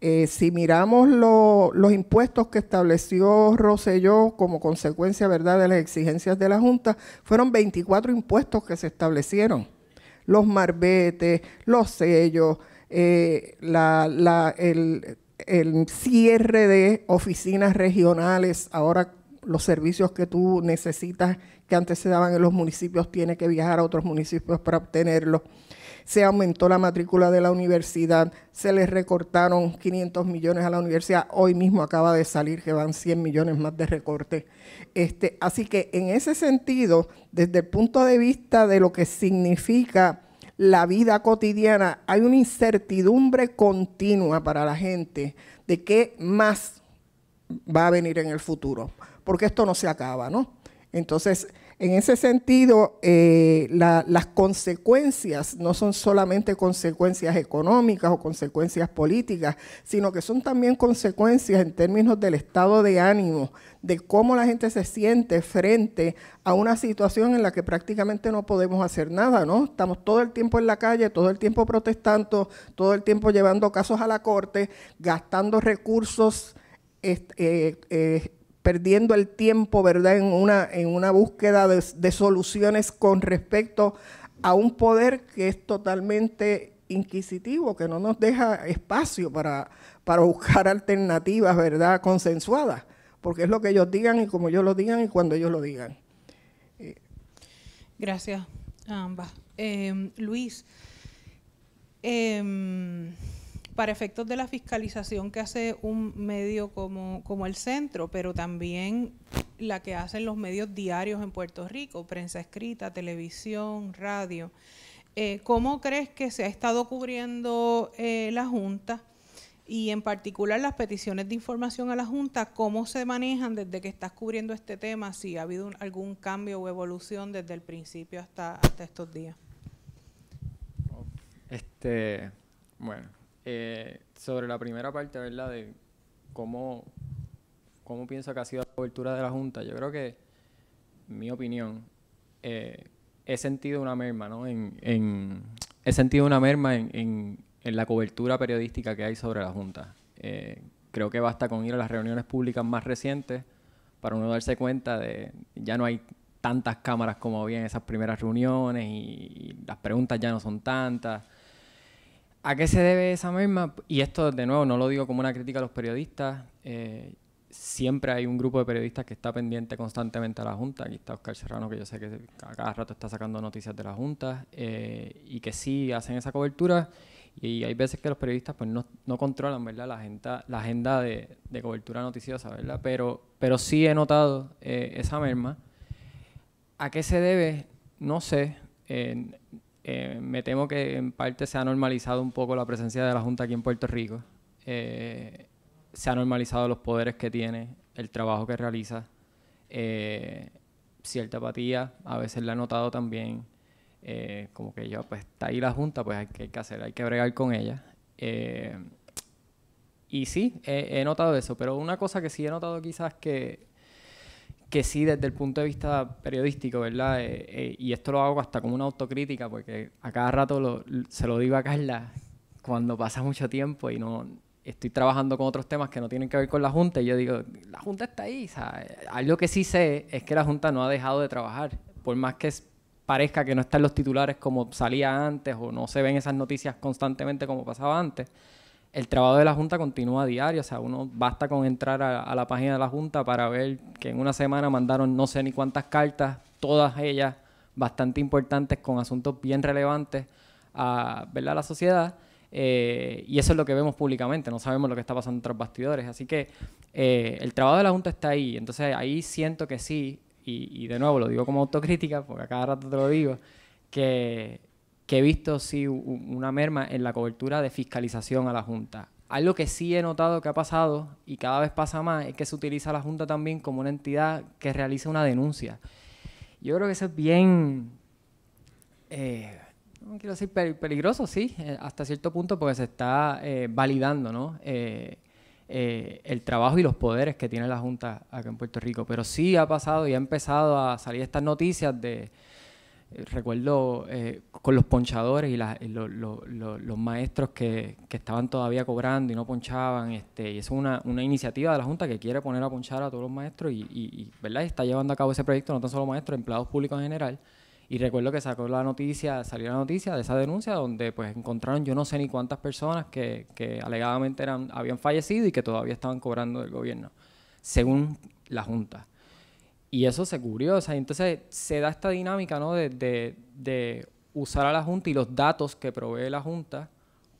eh, si miramos los impuestos que estableció Roselló como consecuencia ¿verdad? de las exigencias de la Junta, fueron 24 impuestos que se establecieron. Los marbetes, los sellos, eh, el, cierre de oficinas regionales, ahora los servicios que tú necesitas que antes se daban en los municipios, tiene que viajar a otros municipios para obtenerlos se aumentó la matrícula de la universidad, se les recortaron 500 millones a la universidad, hoy mismo acaba de salir que van 100 millones más de recorte. Este, así que en ese sentido, desde el punto de vista de lo que significa la vida cotidiana, hay una incertidumbre continua para la gente de qué más va a venir en el futuro, porque esto no se acaba, ¿no? Entonces, en ese sentido, eh, las consecuencias no son solamente consecuencias económicas o consecuencias políticas, sino que son también consecuencias en términos del estado de ánimo, de cómo la gente se siente frente a una situación en la que prácticamente no podemos hacer nada, ¿no? Estamos todo el tiempo en la calle, todo el tiempo protestando, todo el tiempo llevando casos a la corte, gastando recursos. Eh, eh perdiendo el tiempo, ¿verdad?, en una, en una búsqueda de, soluciones con respecto a un poder que es totalmente inquisitivo, que no nos deja espacio para, para buscar alternativas, ¿verdad?, consensuadas, porque es lo que ellos digan y como ellos lo digan y cuando ellos lo digan. Eh, gracias a ambas. Eh, Luis, em, para efectos de la fiscalización que hace un medio como, el centro, pero también la que hacen los medios diarios en Puerto Rico, prensa escrita, televisión, radio. Eh, ¿Cómo crees que se ha estado cubriendo eh, la Junta? y en particular las peticiones de información a la Junta, cómo se manejan desde que estás cubriendo este tema, si ha habido algún cambio o evolución desde el principio hasta, hasta estos días. Este, bueno, eh, sobre la primera parte, ¿verdad? De cómo, pienso que ha sido la cobertura de la Junta. Yo creo que, en mi opinión, eh, he sentido una merma, ¿no? En, he sentido una merma en, la cobertura periodística que hay sobre la Junta. Eh, creo que basta con ir a las reuniones públicas más recientes para uno darse cuenta de ya no hay tantas cámaras como había en esas primeras reuniones y las preguntas ya no son tantas. ¿A qué se debe esa merma? Y esto, de nuevo, no lo digo como una crítica a los periodistas. Eh, siempre hay un grupo de periodistas que está pendiente constantemente a la Junta. Aquí está Oscar Serrano, que yo sé que a cada rato está sacando noticias de la Junta eh, y que sí hacen esa cobertura. Y hay veces que los periodistas pues no, controlan ¿verdad? la agenda, la agenda de, cobertura noticiosa, ¿verdad? Pero, pero sí he notado eh, esa merma. ¿A qué se debe? No sé. Eh, me temo que en parte se ha normalizado un poco la presencia de la Junta aquí en Puerto Rico. Eh, se ha normalizado los poderes que tiene, el trabajo que realiza. Eh, cierta apatía, a veces la he notado también. como que ya pues está ahí la Junta, pues hay que, hacer, hay que bregar con ella. y sí, he, he notado eso, pero una cosa que sí he notado quizás que que sí desde el punto de vista periodístico, ¿verdad? Eh, eh, y esto lo hago hasta como una autocrítica, porque a cada rato se lo digo a Carla cuando pasa mucho tiempo y no estoy trabajando con otros temas que no tienen que ver con la Junta, y yo digo, la Junta está ahí. O sea, algo que sí sé es que la Junta no ha dejado de trabajar, por más que parezca que no están los titulares como salía antes o no se ven esas noticias constantemente como pasaba antes el trabajo de la Junta continúa diario, o sea, uno basta con entrar a, la página de la Junta para ver que en una semana mandaron no sé ni cuántas cartas, todas ellas bastante importantes con asuntos bien relevantes a ¿verdad? la sociedad. Eh, y eso es lo que vemos públicamente, no sabemos lo que está pasando los bastidores. Así que eh, el trabajo de la Junta está ahí, entonces ahí siento que sí, y, y de nuevo lo digo como autocrítica, porque a cada rato te lo digo, que que he visto sí una merma en la cobertura de fiscalización a la Junta. Algo que sí he notado que ha pasado y cada vez pasa más es que se utiliza la Junta también como una entidad que realiza una denuncia. Yo creo que eso es bien, eh, no quiero decir peligroso, sí, eh, hasta cierto punto porque se está eh, validando el trabajo y los poderes que tiene la Junta acá en Puerto Rico. Pero sí ha pasado y ha empezado a salir estas noticias de eh, recuerdo eh, con los ponchadores y, los maestros que, estaban todavía cobrando y no ponchaban. Este, y es una, iniciativa de la Junta que quiere poner a ponchar a todos los maestros y, ¿verdad? está llevando a cabo ese proyecto, no tan solo maestros, empleados públicos en general. Y recuerdo que sacó la noticia, salió la noticia de esa denuncia donde pues encontraron yo no sé ni cuántas personas que, que alegadamente eran, habían fallecido y que todavía estaban cobrando del gobierno, según la Junta. Y eso se cubrió. O sea, entonces se da esta dinámica de, usar a la Junta y los datos que provee la Junta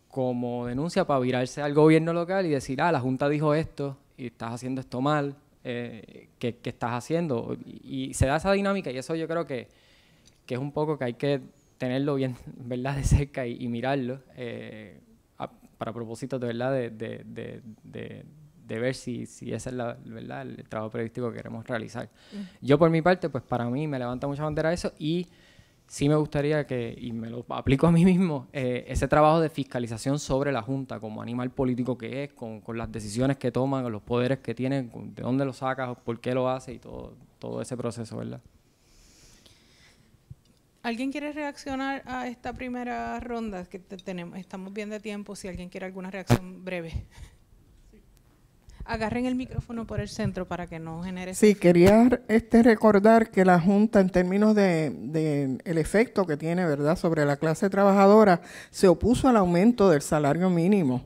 como denuncia para virarse al gobierno local y decir, ah, la Junta dijo esto y estás haciendo esto mal, eh, ¿qué, estás haciendo? Y, se da esa dinámica y eso yo creo que, es un poco que hay que tenerlo bien, ¿verdad?, de cerca y, mirarlo eh, para propósitos, de verdad, de, de ver si, ese es ¿verdad? el trabajo periodístico que queremos realizar. Yo por mi parte, pues para mí me levanta mucha bandera eso y sí me gustaría que, y me lo aplico a mí mismo, eh, ese trabajo de fiscalización sobre la Junta como animal político que es, con, las decisiones que toman, los poderes que tienen, de dónde lo sacas, por qué lo hace y todo, todo ese proceso, ¿verdad? ¿Alguien quiere reaccionar a esta primera ronda que tenemos? Estamos bien de tiempo, si alguien quiere alguna reacción breve. Agarren el micrófono por el centro para que no genere. Sí, quería este recordar que la Junta, en términos de, el efecto que tiene, ¿verdad?, sobre la clase trabajadora, se opuso al aumento del salario mínimo.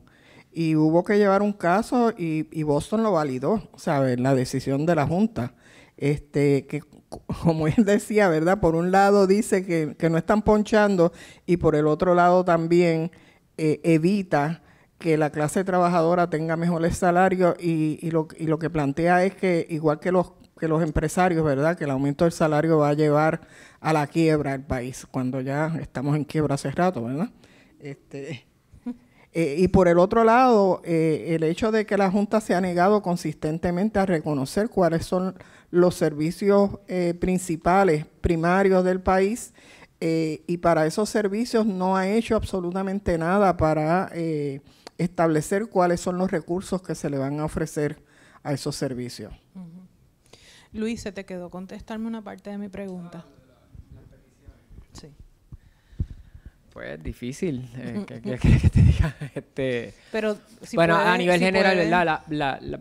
Y hubo que llevar un caso y, Boston lo validó, ¿sabes? La decisión de la Junta. Este, que como él decía, ¿verdad? Por un lado dice que, no están ponchando y por el otro lado también eh, evita que la clase trabajadora tenga mejores salarios y, lo, que plantea es que igual que los que los empresarios, ¿verdad? Que el aumento del salario va a llevar a la quiebra del país, cuando ya estamos en quiebra hace rato, ¿verdad? Este, eh, y por el otro lado, eh, el hecho de que la Junta se ha negado consistentemente a reconocer cuáles son los servicios eh, principales, primarios del país, y para esos servicios no ha hecho absolutamente nada para establecer cuáles son los recursos que se le van a ofrecer a esos servicios. Luis, se te quedó contestarme una parte de mi pregunta. Sí. Pues difícil, eh, que, te diga. Este, Pero bueno, a nivel general, ¿verdad?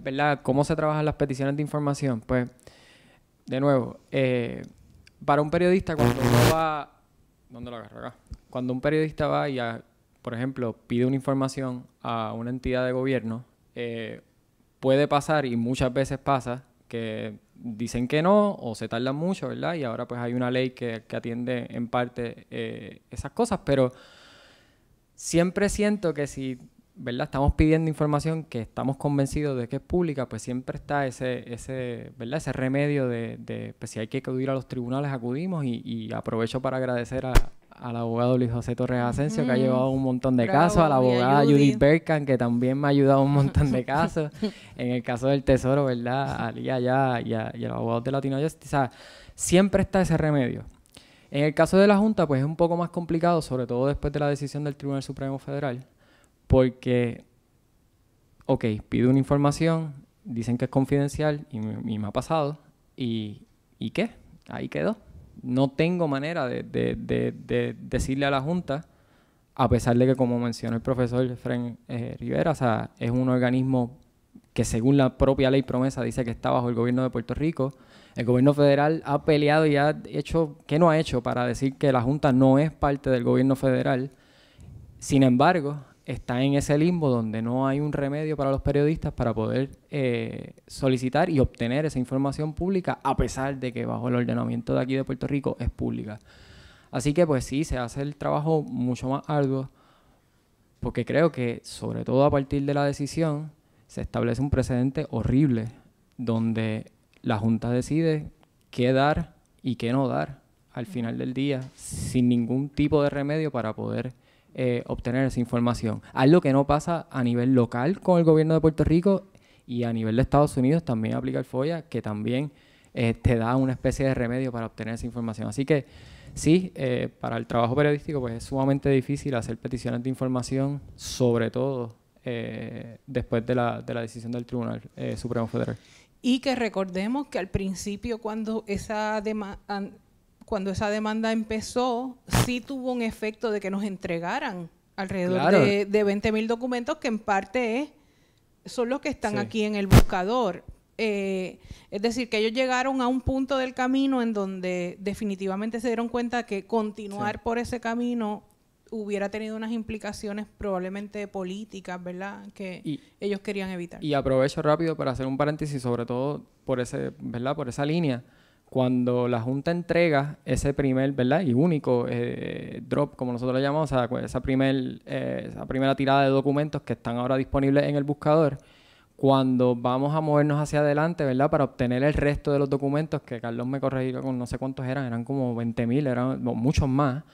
¿verdad? ¿Cómo se trabajan las peticiones de información? Pues, de nuevo, eh, para un periodista, cuando va. ¿Dónde lo agarro acá? Cuando un periodista va y a, por ejemplo, pide una información a una entidad de gobierno, eh, puede pasar y muchas veces pasa que dicen que no o se tardan mucho, ¿verdad? Y ahora pues hay una ley que, atiende en parte eh, esas cosas, pero siempre siento que si ¿verdad? Estamos pidiendo información que estamos convencidos de que es pública, pues siempre está ese, ese, ¿verdad? Ese remedio de, pues si hay que acudir a los tribunales, acudimos y, aprovecho para agradecer al abogado Luis José Torres Asensio, que ha llevado un montón de casos, a la abogada Judith. Berkan, que también me ha ayudado un montón de casos, en el caso del Tesoro, ¿verdad? Ali ya y, al abogado de Latino siempre está ese remedio. En el caso de la Junta, pues es un poco más complicado, sobre todo después de la decisión del Tribunal Supremo Federal, porque, ok, pido una información, dicen que es confidencial y, me ha pasado, y, y, qué? Ahí quedó. No tengo manera de, decirle a la Junta, a pesar de que, como mencionó el profesor Fren eh, Rivera, o sea, es un organismo que según la propia ley promesa dice que está bajo el gobierno de Puerto Rico, el gobierno federal ha peleado y ha hecho, ¿qué no ha hecho para decir que la Junta no es parte del gobierno federal? Sin embargo, está en ese limbo donde no hay un remedio para los periodistas para poder eh, solicitar y obtener esa información pública, a pesar de que bajo el ordenamiento de aquí de Puerto Rico es pública. Así que pues sí, se hace el trabajo mucho más arduo, porque creo que sobre todo a partir de la decisión se establece un precedente horrible, donde la Junta decide qué dar y qué no dar al final del día, sin ningún tipo de remedio para poder eh, obtener esa información. Algo que no pasa a nivel local con el gobierno de Puerto Rico y a nivel de Estados Unidos también aplica el FOIA, que también eh, te da una especie de remedio para obtener esa información. Así que sí, eh, para el trabajo periodístico pues es sumamente difícil hacer peticiones de información, sobre todo después de la, de la, decisión del Tribunal Supremo Federal. Y que recordemos que al principio cuando esa demanda cuando esa demanda empezó, sí tuvo un efecto de que nos entregaran alrededor de, de mil documentos, que en parte son los que están aquí en el buscador. Eh, es decir, que ellos llegaron a un punto del camino en donde definitivamente se dieron cuenta que continuar por ese camino hubiera tenido unas implicaciones probablemente políticas, ¿verdad? Que ellos querían evitar. Y aprovecho rápido para hacer un paréntesis, sobre todo por ese, ¿verdad? Por esa línea cuando la Junta entrega ese primer, ¿verdad? Y único eh, drop, como nosotros lo llamamos, o pues, esa, primer, eh, esa primera tirada de documentos que están ahora disponibles en el buscador, cuando vamos a movernos hacia adelante, ¿verdad? Para obtener el resto de los documentos, que Carlos me corrigió con no sé cuántos eran, eran como 20.000, eran muchos más,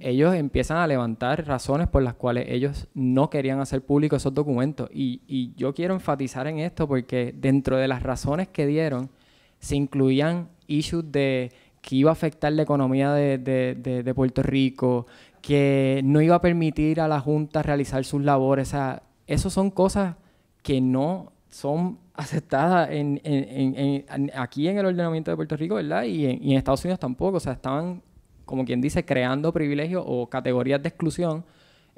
ellos empiezan a levantar razones por las cuales ellos no querían hacer público esos documentos. Y, y yo quiero enfatizar en esto porque dentro de las razones que dieron, se incluían issues de que iba a afectar la economía de, Puerto Rico, que no iba a permitir a la Junta realizar sus labores. O sea, esas son cosas que no son aceptadas aquí en el ordenamiento de Puerto Rico, ¿verdad? Y, y en, Estados Unidos tampoco. O sea, estaban, como quien dice, creando privilegios o categorías de exclusión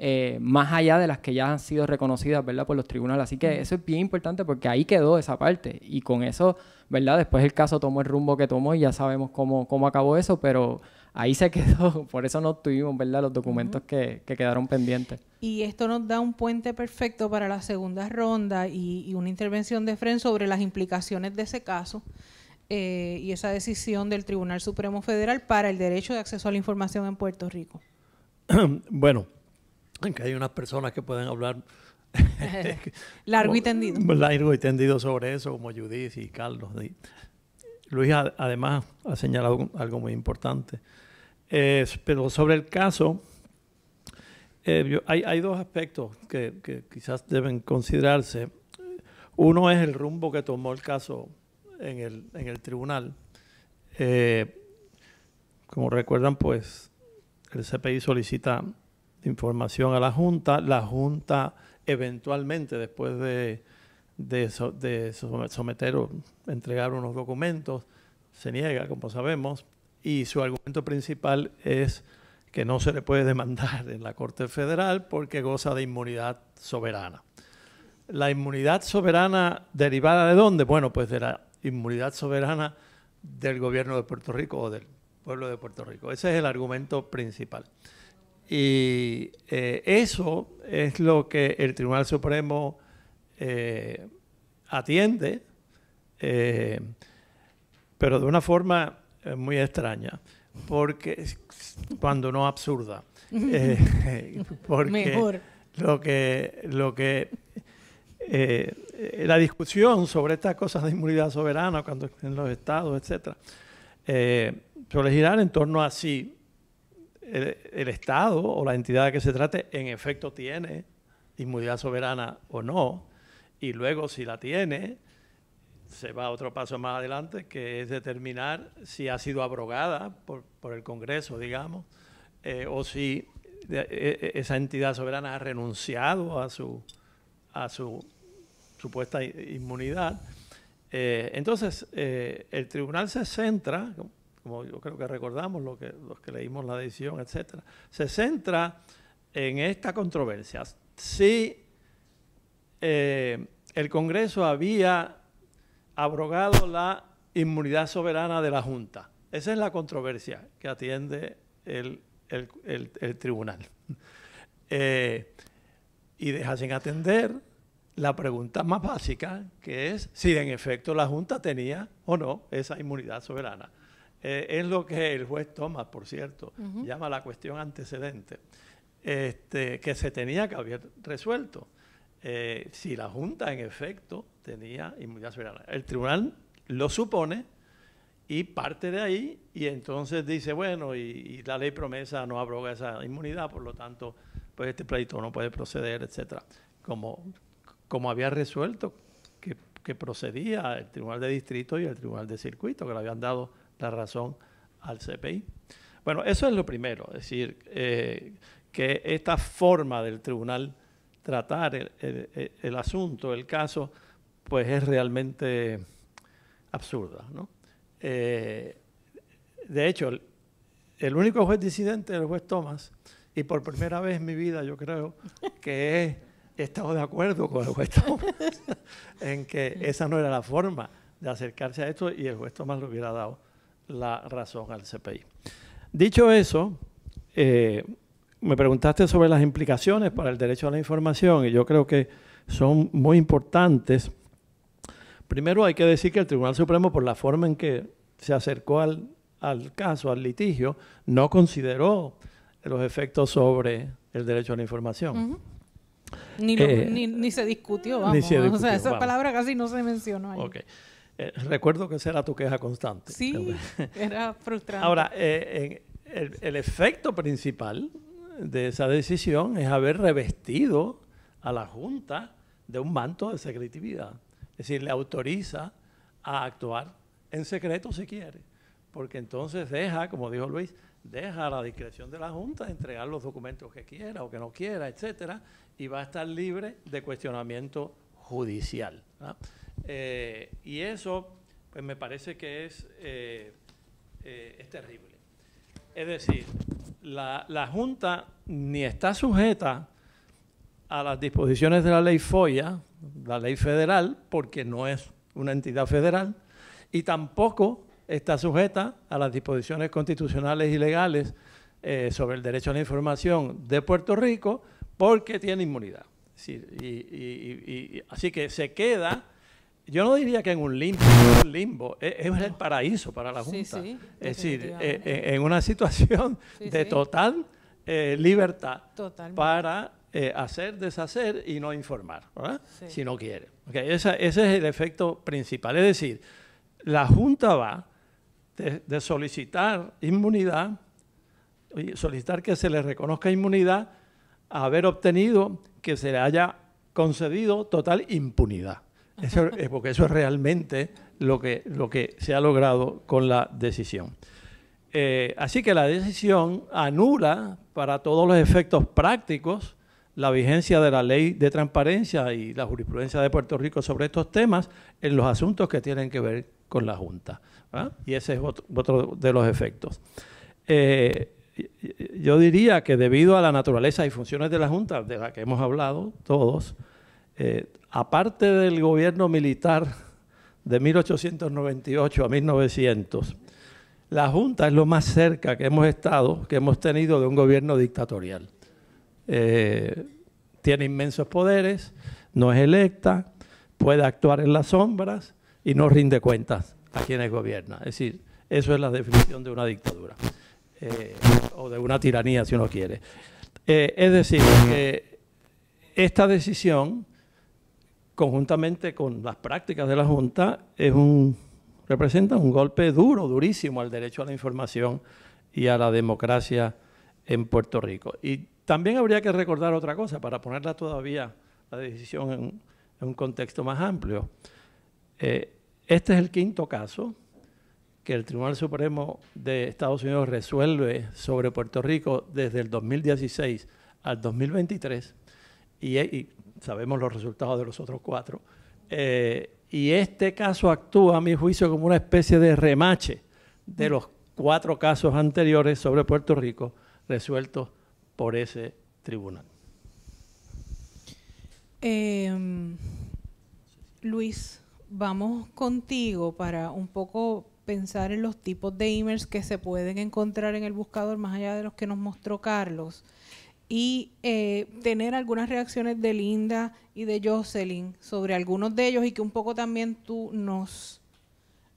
eh, más allá de las que ya han sido reconocidas, ¿verdad? Por los tribunales. Así que eso es bien importante porque ahí quedó esa parte y con eso, ¿verdad? Después el caso tomó el rumbo que tomó y ya sabemos cómo, cómo acabó eso, pero ahí se quedó, por eso no tuvimos, ¿verdad? Los documentos que, quedaron pendientes. Y esto nos da un puente perfecto para la segunda ronda y, una intervención de Fren sobre las implicaciones de ese caso. Eh, y esa decisión del Tribunal Supremo Federal para el derecho de acceso a la información en Puerto Rico? Bueno, en que hay unas personas que pueden hablar largo y tendido. Largo y tendido sobre eso, como Judith y Carlos. Luis además ha señalado algo muy importante. pero sobre el caso, eh, hay, dos aspectos que, quizás deben considerarse. Uno es el rumbo que tomó el caso en el, tribunal. Eh, como recuerdan, pues el CPI solicita información a la Junta. La Junta eventualmente, después de, de, someter o entregar unos documentos, se niega, como sabemos, y su argumento principal es que no se le puede demandar en la Corte Federal porque goza de inmunidad soberana. ¿La inmunidad soberana derivada de dónde? Bueno, pues de la inmunidad soberana del gobierno de Puerto Rico o del pueblo de Puerto Rico. Ese es el argumento principal. Y eh, eso es lo que el Tribunal Supremo eh, atiende, eh, pero de una forma muy extraña, porque cuando no absurda. porque Lo que, lo que la discusión sobre estas cosas de inmunidad soberana cuando en los estados, etcétera, suele girar en torno a si el, Estado o la entidad de que se trate en efecto tiene inmunidad soberana o no, y luego si la tiene, se va a otro paso más adelante, que es determinar si ha sido abrogada por, el Congreso, digamos, eh, o si e, e, esa entidad soberana ha renunciado a su, a su supuesta inmunidad. Eh, entonces, eh, el tribunal se centra, como yo creo que recordamos lo que, los que leímos la decisión, etcétera, se centra en esta controversia. Si eh, el Congreso había abrogado la inmunidad soberana de la Junta. Esa es la controversia que atiende el, tribunal. Eh, y deja sin atender la pregunta más básica, que es si en efecto la Junta tenía o no esa inmunidad soberana. Eh, es lo que el juez toma, por cierto, llama la cuestión antecedente, este, que se tenía que haber resuelto. Eh, si la Junta, en efecto, tenía inmunidad soberana. El tribunal lo supone y parte de ahí y entonces dice, bueno, y, la ley promesa no abroga esa inmunidad, por lo tanto, pues este pleito no puede proceder, etcétera. Como, como había resuelto que, que procedía el Tribunal de Distrito y el Tribunal de Circuito, que le habían dado la razón al CPI. Bueno, eso es lo primero, es decir, eh, que esta forma del tribunal tratar el, asunto, el caso, pues es realmente absurda. ¿no? Eh, de hecho, el, único juez disidente es el juez Thomas, y por primera vez en mi vida yo creo que he, estado de acuerdo con el juez Thomas en que esa no era la forma de acercarse a esto y el juez Thomas lo hubiera dado la razón al CPI. Dicho eso, eh, me preguntaste sobre las implicaciones para el derecho a la información y yo creo que son muy importantes. Primero hay que decir que el Tribunal Supremo, por la forma en que se acercó al, caso, al litigio, no consideró los efectos sobre el derecho a la información. Eh, ni, se discutió, vamos. esa palabra casi no se mencionó ahí. Eh, recuerdo que esa era tu queja constante. Sí, era frustrante. Ahora, eh, el, efecto principal de esa decisión es haber revestido a la Junta de un manto de secretividad. Es decir, le autoriza a actuar en secreto si quiere, porque entonces deja, como dijo Luis, deja a la discreción de la Junta entregar los documentos que quiera o que no quiera, etcétera, y va a estar libre de cuestionamiento judicial. Eh, y eso, pues me parece que es, eh, eh, es terrible. Es decir, la, Junta ni está sujeta a las disposiciones de la ley FOIA, la ley federal, porque no es una entidad federal, y tampoco está sujeta a las disposiciones constitucionales y legales sobre el derecho a la información de Puerto Rico, porque tiene inmunidad. así que se queda yo no diría que en un limbo, es, el paraíso para la Junta. es decir, eh, eh, en una situación de total eh, libertad para hacer, deshacer y no informar, si no quiere. ese es el efecto principal. Es decir, la Junta va de, de solicitar inmunidad, solicitar que se le reconozca inmunidad, a haber obtenido que se le haya concedido total impunidad porque eso es realmente lo que, lo que se ha logrado con la decisión. Eh, así que la decisión anula para todos los efectos prácticos la vigencia de la ley de transparencia y la jurisprudencia de Puerto Rico sobre estos temas en los asuntos que tienen que ver con la Junta. ¿ah? Y ese es otro, de los efectos. Eh, yo diría que debido a la naturaleza y funciones de la Junta, de la que hemos hablado todos, eh, aparte del gobierno militar de 1898 a 1900, la Junta es lo más cerca que hemos estado, que hemos tenido de un gobierno dictatorial. Eh, tiene inmensos poderes, no es electa, puede actuar en las sombras y no rinde cuentas a quienes gobierna. Es decir, eso es la definición de una dictadura eh, o de una tiranía, si uno quiere. es decir, esta decisión conjuntamente con las prácticas de la Junta, es un, representa un golpe duro, durísimo al derecho a la información y a la democracia en Puerto Rico. Y también habría que recordar otra cosa, para ponerla todavía la decisión en, un contexto más amplio. Eh, este es el quinto caso que el Tribunal Supremo de Estados Unidos resuelve sobre Puerto Rico desde el 2016 al 2023. y sabemos los resultados de los otros cuatro. Eh, y este caso actúa, a mi juicio, como una especie de remache de los cuatro casos anteriores sobre Puerto Rico resueltos por ese tribunal. Em, Luis, vamos contigo para un poco pensar en los tipos de emails que se pueden encontrar en el buscador, más allá de los que nos mostró Carlos y eh, tener algunas reacciones de Linda y de Jocelyn sobre algunos de ellos y que un poco también tú nos,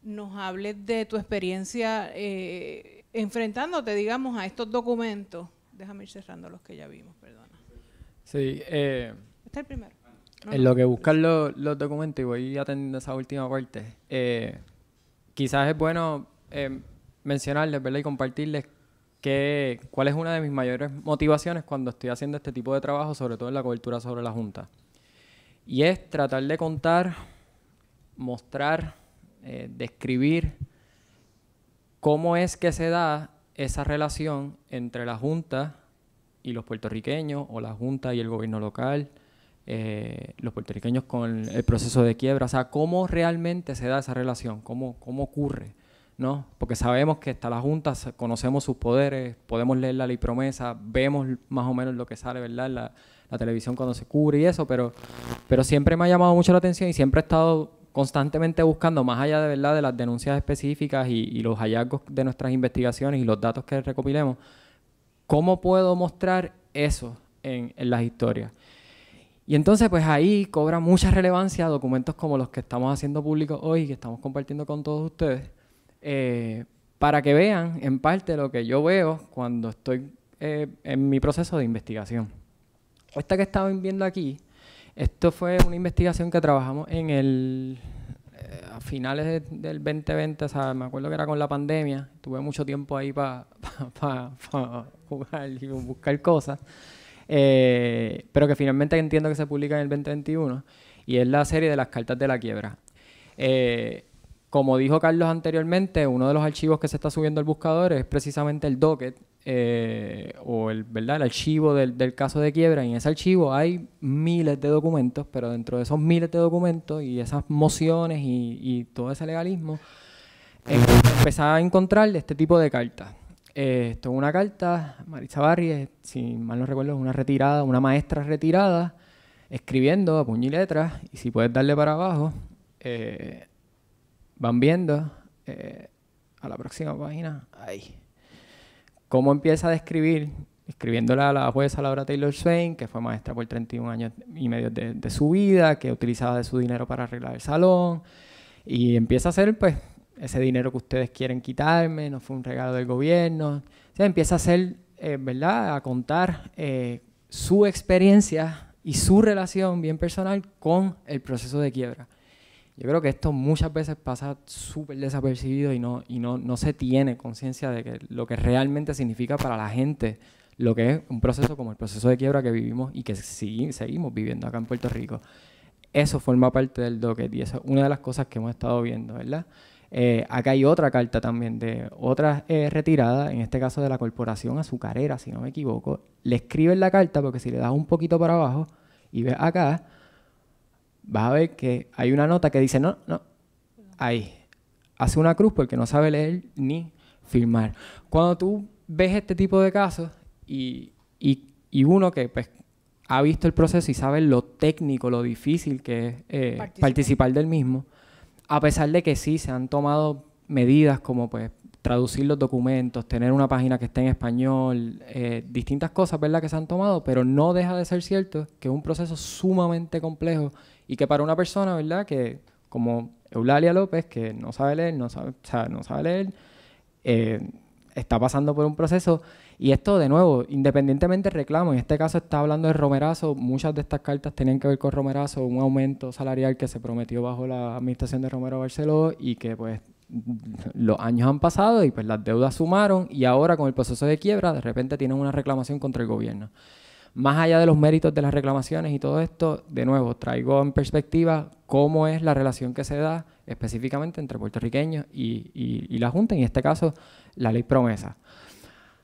nos hables de tu experiencia eh, enfrentándote, digamos, a estos documentos. Déjame ir cerrando los que ya vimos, perdona. Sí. Eh, Está el primero. en lo que buscan los documentos, y voy atendiendo esa última parte, eh, quizás es bueno mencionarles ¿verdad? y compartirles cuál es una de mis mayores motivaciones cuando estoy haciendo este tipo de trabajo, sobre todo en la cobertura sobre la Junta. Y es tratar de contar, mostrar, eh, describir cómo es que se da esa relación entre la Junta y los puertorriqueños, o la Junta y el gobierno local, eh, los puertorriqueños con el proceso de quiebra, o sea, cómo realmente se da esa relación, cómo, cómo ocurre. ¿no? Porque sabemos que está la Junta, conocemos sus poderes, podemos leer la ley promesa, vemos más o menos lo que sale, ¿verdad? La, televisión cuando se cubre y eso, pero, pero siempre me ha llamado mucho la atención y siempre he estado constantemente buscando, más allá de verdad de las denuncias específicas y, los hallazgos de nuestras investigaciones y los datos que recopilemos, ¿cómo puedo mostrar eso en, en las historias? Y entonces, pues ahí cobra mucha relevancia documentos como los que estamos haciendo públicos hoy, y que estamos compartiendo con todos ustedes, eh, para que vean en parte lo que yo veo cuando estoy eh, en mi proceso de investigación. Esta que estaban viendo aquí, esto fue una investigación que trabajamos en el eh, a finales del 2020, o sea, me acuerdo que era con la pandemia, tuve mucho tiempo ahí para jugar y buscar cosas, pero que finalmente entiendo que se publica en el 2021, y es la serie de las cartas de la quiebra. Como dijo Carlos anteriormente, uno de los archivos que se está subiendo al buscador es precisamente el docket eh, o el, ¿verdad? el archivo del, caso de quiebra. Y en ese archivo hay miles de documentos, pero dentro de esos miles de documentos y esas mociones y, todo ese legalismo, eh, a encontrar este tipo de cartas. Eh, esto es una carta, Marisa Barri, si mal no recuerdo, es una retirada, una maestra retirada, escribiendo a puño y letras, y si puedes darle para abajo, eh, van viendo eh, a la próxima página. Ahí. ¿Cómo empieza a describir? escribiéndola a la jueza Laura Taylor Swain, que fue maestra por 31 años y medio de, su vida, que utilizaba de su dinero para arreglar el salón. Y empieza a hacer, pues, ese dinero que ustedes quieren quitarme, no fue un regalo del gobierno. O empieza a hacer, eh, ¿verdad? A contar eh, su experiencia y su relación bien personal con el proceso de quiebra. Yo creo que esto muchas veces pasa súper desapercibido y, no, se tiene conciencia de que lo que realmente significa para la gente lo que es un proceso como el proceso de quiebra que vivimos y que seguimos viviendo acá en Puerto Rico. Eso forma parte del docket y eso es una de las cosas que hemos estado viendo, ¿verdad? Eh, acá hay otra carta también de otra eh, retirada, en este caso de la corporación azucarera, si no me equivoco. Le escriben la carta porque si le das un poquito para abajo y ves acá, vas a ver que hay una nota que dice, no, no, ahí. Hace una cruz porque no sabe leer ni firmar. Cuando tú ves este tipo de casos y, uno que pues, ha visto el proceso y sabe lo técnico, lo difícil que es eh, participar del mismo, a pesar de que sí se han tomado medidas como pues traducir los documentos, tener una página que esté en español, eh, distintas cosas, ¿verdad?, que se han tomado, pero no deja de ser cierto que es un proceso sumamente complejo y que para una persona, ¿verdad? Que como Eulalia López, que no sabe leer, no sabe, no sabe leer, eh, está pasando por un proceso. Y esto, de nuevo, independientemente del reclamo, en este caso está hablando de Romerazo, muchas de estas cartas tenían que ver con Romerazo, un aumento salarial que se prometió bajo la administración de Romero Barceló y que pues los años han pasado y pues las deudas sumaron y ahora con el proceso de quiebra de repente tienen una reclamación contra el gobierno. Más allá de los méritos de las reclamaciones y todo esto, de nuevo, traigo en perspectiva cómo es la relación que se da específicamente entre puertorriqueños y, y, la Junta, en este caso, la ley promesa.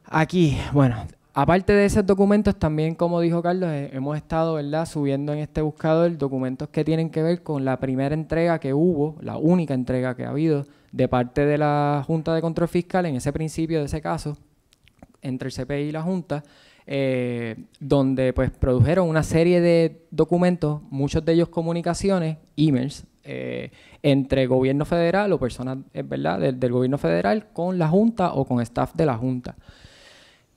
Aquí, bueno, Aparte de esos documentos, también, como dijo Carlos, eh, hemos estado ¿verdad? subiendo en este buscador documentos que tienen que ver con la primera entrega que hubo, la única entrega que ha habido de parte de la Junta de Control Fiscal en ese principio de ese caso, entre el CPI y la Junta, eh, donde pues produjeron una serie de documentos, muchos de ellos comunicaciones, emails, eh, entre gobierno federal o personas ¿verdad? Del, gobierno federal con la Junta o con staff de la Junta.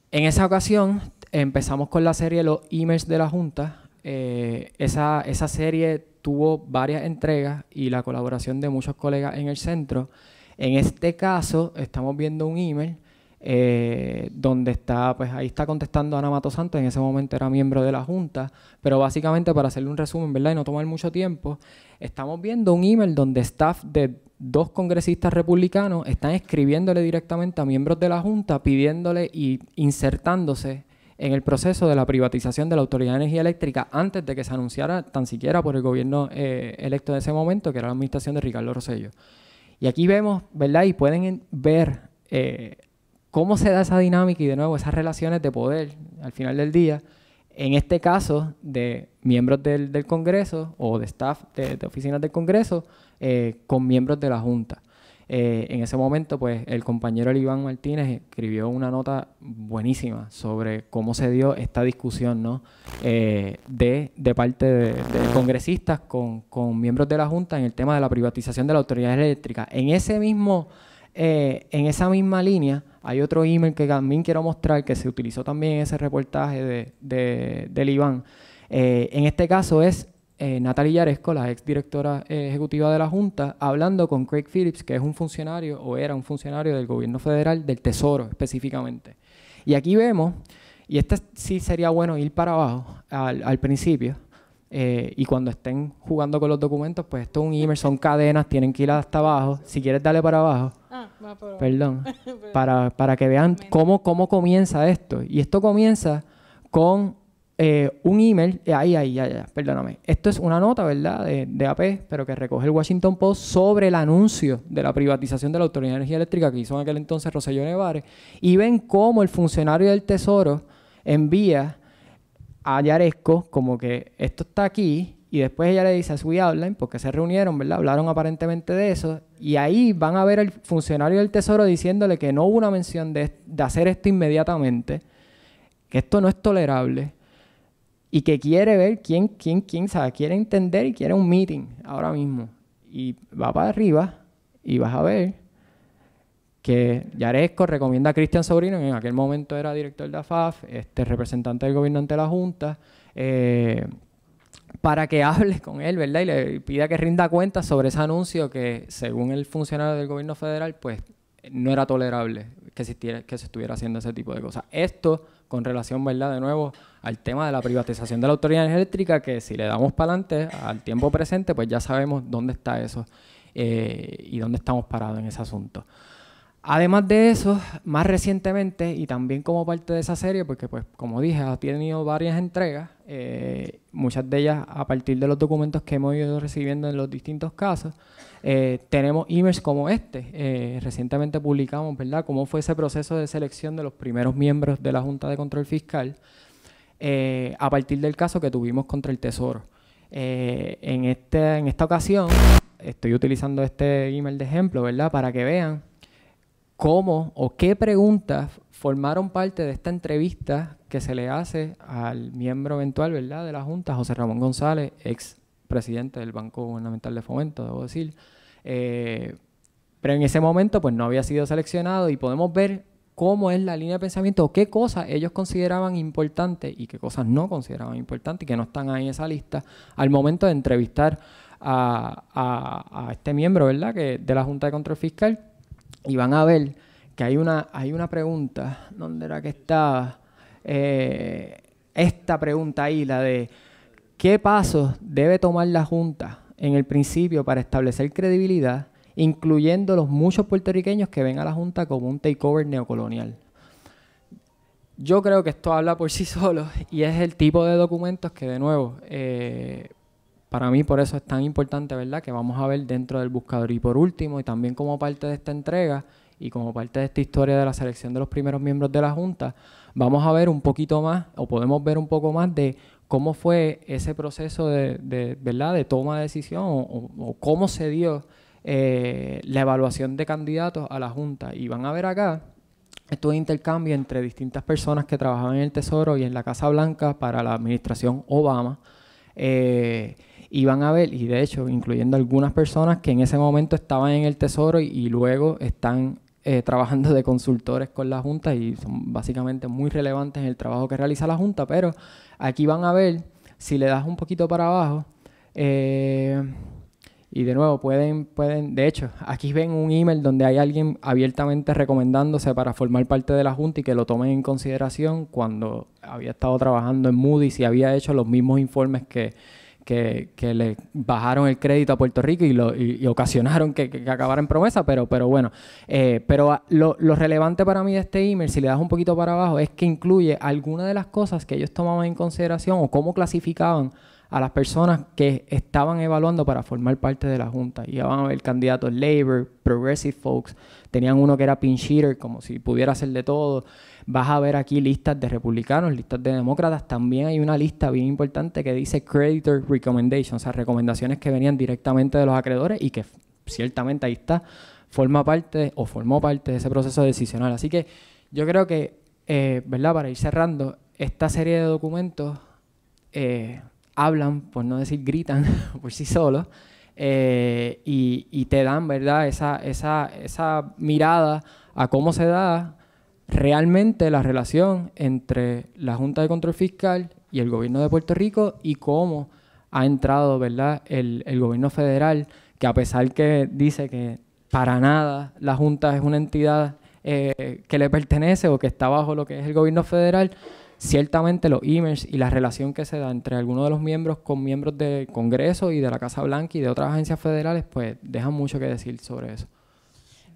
En esa ocasión empezamos con la serie Los emails de la Junta. Eh, esa, esa serie tuvo varias entregas y la colaboración de muchos colegas en el centro. En este caso estamos viendo un email eh, donde está, pues ahí está contestando Ana Mato Santos, en ese momento era miembro de la Junta, pero básicamente para hacerle un resumen, ¿verdad? Y no tomar mucho tiempo, estamos viendo un email donde staff de dos congresistas republicanos están escribiéndole directamente a miembros de la Junta, pidiéndole y insertándose en el proceso de la privatización de la Autoridad de Energía Eléctrica antes de que se anunciara tan siquiera por el gobierno eh, electo de ese momento, que era la administración de Ricardo Rosello. Y aquí vemos, ¿verdad? Y pueden ver eh, cómo se da esa dinámica y de nuevo esas relaciones de poder al final del día, en este caso de miembros del, Congreso o de staff de, oficinas del Congreso eh, con miembros de la Junta. Eh, en ese momento, pues el compañero Iván Martínez escribió una nota buenísima sobre cómo se dio esta discusión eh, de, de, parte de, congresistas con, con, miembros de la Junta en el tema de la privatización de la autoridad eléctrica. En ese mismo, en esa misma línea, hay otro email que también quiero mostrar que se utilizó también en ese reportaje del Iván. Eh, en este caso es eh, Natalia Yaresco, la ex directora eh, ejecutiva de la Junta, hablando con Craig Phillips, que es un funcionario o era un funcionario del gobierno federal, del Tesoro específicamente. Y aquí vemos, y este sí sería bueno ir para abajo al principio, eh, y cuando estén jugando con los documentos, pues esto es un email, son cadenas, tienen que ir hasta abajo. Si quieres, dale para abajo. Ah, Perdón. para, que vean cómo, cómo comienza esto. Y esto comienza con eh, un email, eh, ahí, ahí, ya, ya, perdóname. Esto es una nota, ¿verdad? De, AP, pero que recoge el Washington Post sobre el anuncio de la privatización de la Autoridad de Energía Eléctrica que hizo en aquel entonces Roselló Nevares. Y ven cómo el funcionario del Tesoro envía a como que esto está aquí y después ella le dice a su porque se reunieron, ¿verdad? Hablaron aparentemente de eso y ahí van a ver al funcionario del Tesoro diciéndole que no hubo una mención de, de hacer esto inmediatamente, que esto no es tolerable y que quiere ver quién, quién, quién sabe, quiere entender y quiere un meeting ahora mismo. Y va para arriba y vas a ver que Yaresco recomienda a Cristian Sobrino, que en aquel momento era director de AFAF, este, representante del gobierno ante la Junta, eh, para que hable con él, ¿verdad? Y le pida que rinda cuentas sobre ese anuncio que, según el funcionario del gobierno federal, pues no era tolerable que, que se estuviera haciendo ese tipo de cosas. Esto con relación, ¿verdad? De nuevo, al tema de la privatización de la autoridad eléctrica, que si le damos para adelante al tiempo presente, pues ya sabemos dónde está eso eh, y dónde estamos parados en ese asunto. Además de eso, más recientemente y también como parte de esa serie, porque pues como dije, ha tenido varias entregas, eh, muchas de ellas a partir de los documentos que hemos ido recibiendo en los distintos casos, eh, tenemos emails como este. Eh, recientemente publicamos, ¿verdad?, cómo fue ese proceso de selección de los primeros miembros de la Junta de Control Fiscal a partir del caso que tuvimos contra el Tesoro. en, este, en esta ocasión, estoy utilizando este email de ejemplo, ¿verdad?, para que vean cómo o qué preguntas formaron parte de esta entrevista que se le hace al miembro eventual ¿verdad? de la Junta, José Ramón González, ex presidente del Banco Gubernamental de Fomento, debo decir. Eh, pero en ese momento pues no había sido seleccionado y podemos ver cómo es la línea de pensamiento o qué cosas ellos consideraban importantes y qué cosas no consideraban importantes y que no están ahí en esa lista al momento de entrevistar a, este miembro ¿verdad? Que, de la Junta de Control Fiscal y van a ver que hay una, hay una pregunta, ¿dónde era que está? Eh, esta pregunta ahí, la de qué pasos debe tomar la Junta en el principio para establecer credibilidad, incluyendo los muchos puertorriqueños que ven a la Junta como un takeover neocolonial. Yo creo que esto habla por sí solo y es el tipo de documentos que, de nuevo, eh, para mí por eso es tan importante, ¿verdad? Que vamos a ver dentro del buscador. Y por último, y también como parte de esta entrega y como parte de esta historia de la selección de los primeros miembros de la Junta, vamos a ver un poquito más o podemos ver un poco más de cómo fue ese proceso de, ¿verdad? de toma de decisión o, cómo se dio eh, la evaluación de candidatos a la Junta. Y van a ver acá estos intercambio entre distintas personas que trabajaban en el Tesoro y en la Casa Blanca para la administración Obama. Eh, y van a ver, y de hecho, incluyendo algunas personas que en ese momento estaban en el Tesoro y, luego están eh, trabajando de consultores con la Junta y son básicamente muy relevantes en el trabajo que realiza la Junta, pero aquí van a ver, si le das un poquito para abajo, eh, y de nuevo, pueden, pueden, de hecho, aquí ven un email donde hay alguien abiertamente recomendándose para formar parte de la Junta y que lo tomen en consideración cuando había estado trabajando en Moody's y había hecho los mismos informes que que, que, le bajaron el crédito a Puerto Rico y, lo, y, ocasionaron que, que, acabara en promesa, pero, pero bueno. Eh, pero lo, relevante para mí de este email, si le das un poquito para abajo, es que incluye algunas de las cosas que ellos tomaban en consideración o cómo clasificaban a las personas que estaban evaluando para formar parte de la Junta. Y van a ver candidatos labor, Progressive Folks, tenían uno que era Pincheater, como si pudiera hacer de todo vas a ver aquí listas de republicanos, listas de demócratas. También hay una lista bien importante que dice creditor recommendations, o sea, recomendaciones que venían directamente de los acreedores y que ciertamente ahí está, forma parte o formó parte de ese proceso decisional. Así que yo creo que, eh, ¿verdad? Para ir cerrando, esta serie de documentos eh, hablan, por no decir gritan, por sí solos. Eh, y, te dan, ¿verdad? Esa, esa mirada a cómo se da realmente la relación entre la Junta de Control Fiscal y el gobierno de Puerto Rico y cómo ha entrado ¿verdad? El, gobierno federal, que a pesar que dice que para nada la Junta es una entidad eh, que le pertenece o que está bajo lo que es el gobierno federal, ciertamente los emails y la relación que se da entre algunos de los miembros con miembros del Congreso y de la Casa Blanca y de otras agencias federales, pues dejan mucho que decir sobre eso.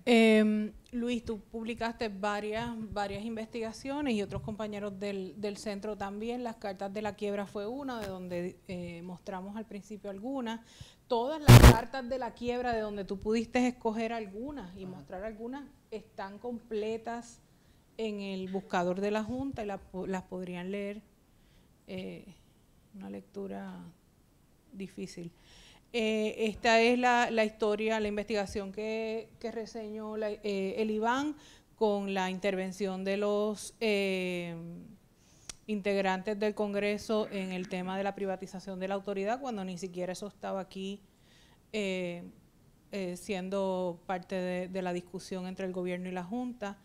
Em, Luis, tú publicaste varias, varias investigaciones y otros compañeros del, del, centro también. Las cartas de la quiebra fue una, de donde eh, mostramos al principio algunas. Todas las cartas de la quiebra, de donde tú pudiste escoger algunas y mostrar algunas, están completas en el buscador de la Junta y las podrían leer. Eh, una lectura difícil. Eh, esta es la, historia, la investigación que, reseñó eh, el Iván con la intervención de los eh, integrantes del Congreso en el tema de la privatización de la autoridad, cuando ni siquiera eso estaba aquí siendo parte de, la discusión entre el gobierno y la Junta.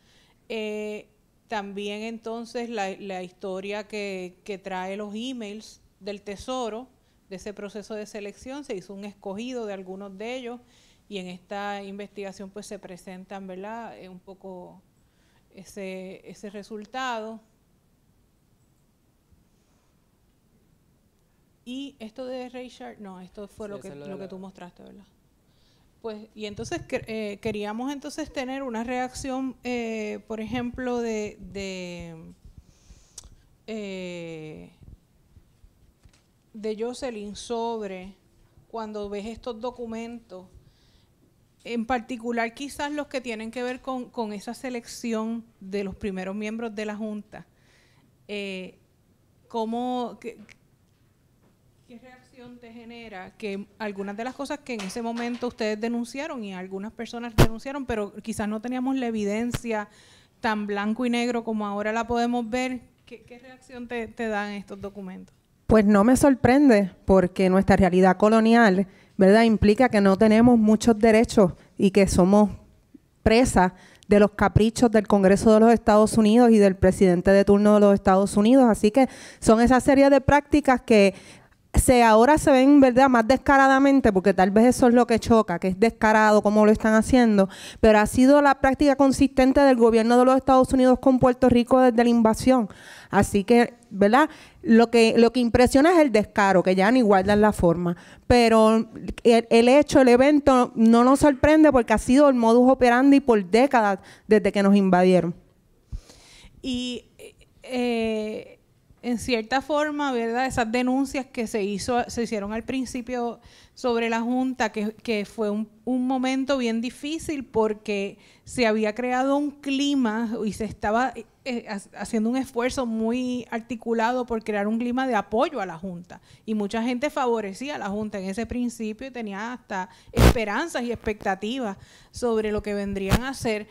también entonces la, historia que, que trae los emails del Tesoro, de ese proceso de selección, se hizo un escogido de algunos de ellos y en esta investigación pues se presentan, ¿verdad? Eh, un poco ese, ese resultado. Y esto de Richard, no, esto fue lo, que, lo, que tú mostraste, ¿verdad? Pues, y entonces eh, queríamos entonces tener una reacción, eh, por ejemplo, de, de de Jocelyn sobre cuando ves estos documentos, en particular quizás los que tienen que ver con, esa selección de los primeros miembros de la Junta, eh, ¿cómo, qué, reacción te genera? Que algunas de las cosas que en ese momento ustedes denunciaron y algunas personas denunciaron, pero quizás no teníamos la evidencia tan blanco y negro como ahora la podemos ver, ¿qué, reacción te dan estos documentos? Pues no me sorprende, porque nuestra realidad colonial, ¿verdad?, implica que no tenemos muchos derechos y que somos presa de los caprichos del Congreso de los Estados Unidos y del presidente de turno de los Estados Unidos. Así que son esa serie de prácticas que se ahora se ven, ¿verdad?, más descaradamente, porque tal vez eso es lo que choca, que es descarado como lo están haciendo, pero ha sido la práctica consistente del gobierno de los Estados Unidos con Puerto Rico desde la invasión. Así que, ¿verdad? Lo que, lo que impresiona es el descaro, que ya ni guardan la forma. Pero el, hecho, el evento, no nos sorprende porque ha sido el modus operandi por décadas desde que nos invadieron. Y eh, en cierta forma, ¿verdad? Esas denuncias que se, hizo, se hicieron al principio sobre la Junta, que, fue un, momento bien difícil porque se había creado un clima y se estaba eh, eh, haciendo un esfuerzo muy articulado por crear un clima de apoyo a la Junta. Y mucha gente favorecía a la Junta en ese principio y tenía hasta esperanzas y expectativas sobre lo que vendrían a hacer.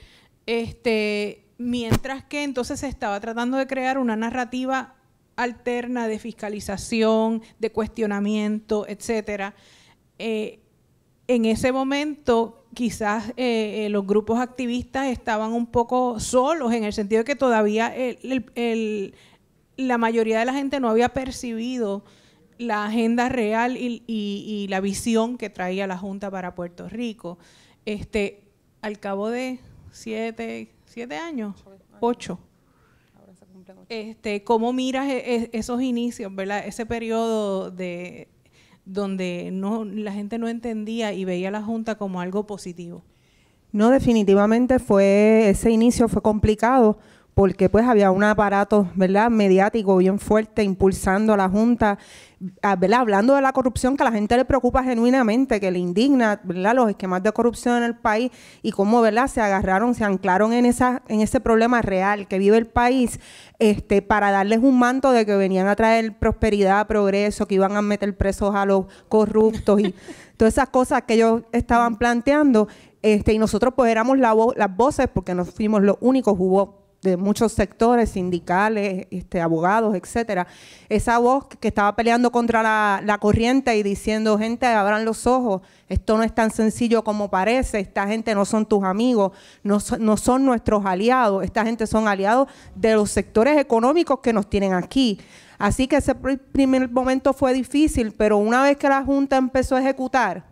Este, mientras que entonces se estaba tratando de crear una narrativa alterna de fiscalización, de cuestionamiento, etcétera. Eh, en ese momento quizás eh, eh, los grupos activistas estaban un poco solos en el sentido de que todavía la mayoría de la gente no había percibido la agenda real y, la visión que traía la Junta para Puerto Rico. Este, al cabo de siete años, ocho, este, ¿Cómo miras e, e, esos inicios, verdad? Ese periodo de donde no, la gente no entendía y veía la Junta como algo positivo. No, definitivamente fue, ese inicio fue complicado porque pues había un aparato, ¿verdad?, mediático bien fuerte impulsando a la Junta hablando de la corrupción que a la gente le preocupa genuinamente, que le indigna, los esquemas de corrupción en el país y cómo se agarraron, se anclaron en, esa, en ese problema real que vive el país este, para darles un manto de que venían a traer prosperidad, progreso, que iban a meter presos a los corruptos y todas esas cosas que ellos estaban planteando. Este, y nosotros pues éramos la las voces porque no fuimos los únicos, hubo de muchos sectores, sindicales, este, abogados, etcétera, esa voz que estaba peleando contra la, corriente y diciendo, gente, abran los ojos, esto no es tan sencillo como parece, esta gente no son tus amigos, no, no son nuestros aliados, esta gente son aliados de los sectores económicos que nos tienen aquí. Así que ese primer momento fue difícil, pero una vez que la Junta empezó a ejecutar,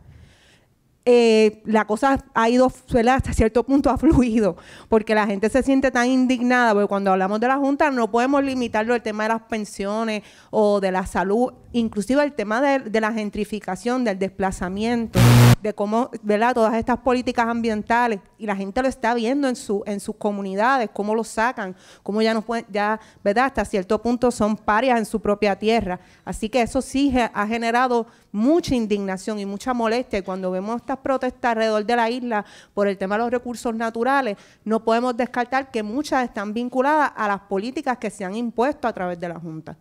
eh, la cosa ha ido hasta cierto punto ha fluido, porque la gente se siente tan indignada, porque cuando hablamos de la Junta no podemos limitarlo al tema de las pensiones o de la salud, inclusive el tema de, la gentrificación, del desplazamiento, de cómo ¿verdad? todas estas políticas ambientales, y la gente lo está viendo en, su, en sus comunidades, cómo lo sacan, cómo ya no pueden, ya, ¿verdad? hasta cierto punto son parias en su propia tierra. Así que eso sí ha generado mucha indignación y mucha molestia. cuando vemos estas protestas alrededor de la isla por el tema de los recursos naturales, no podemos descartar que muchas están vinculadas a las políticas que se han impuesto a través de la Junta.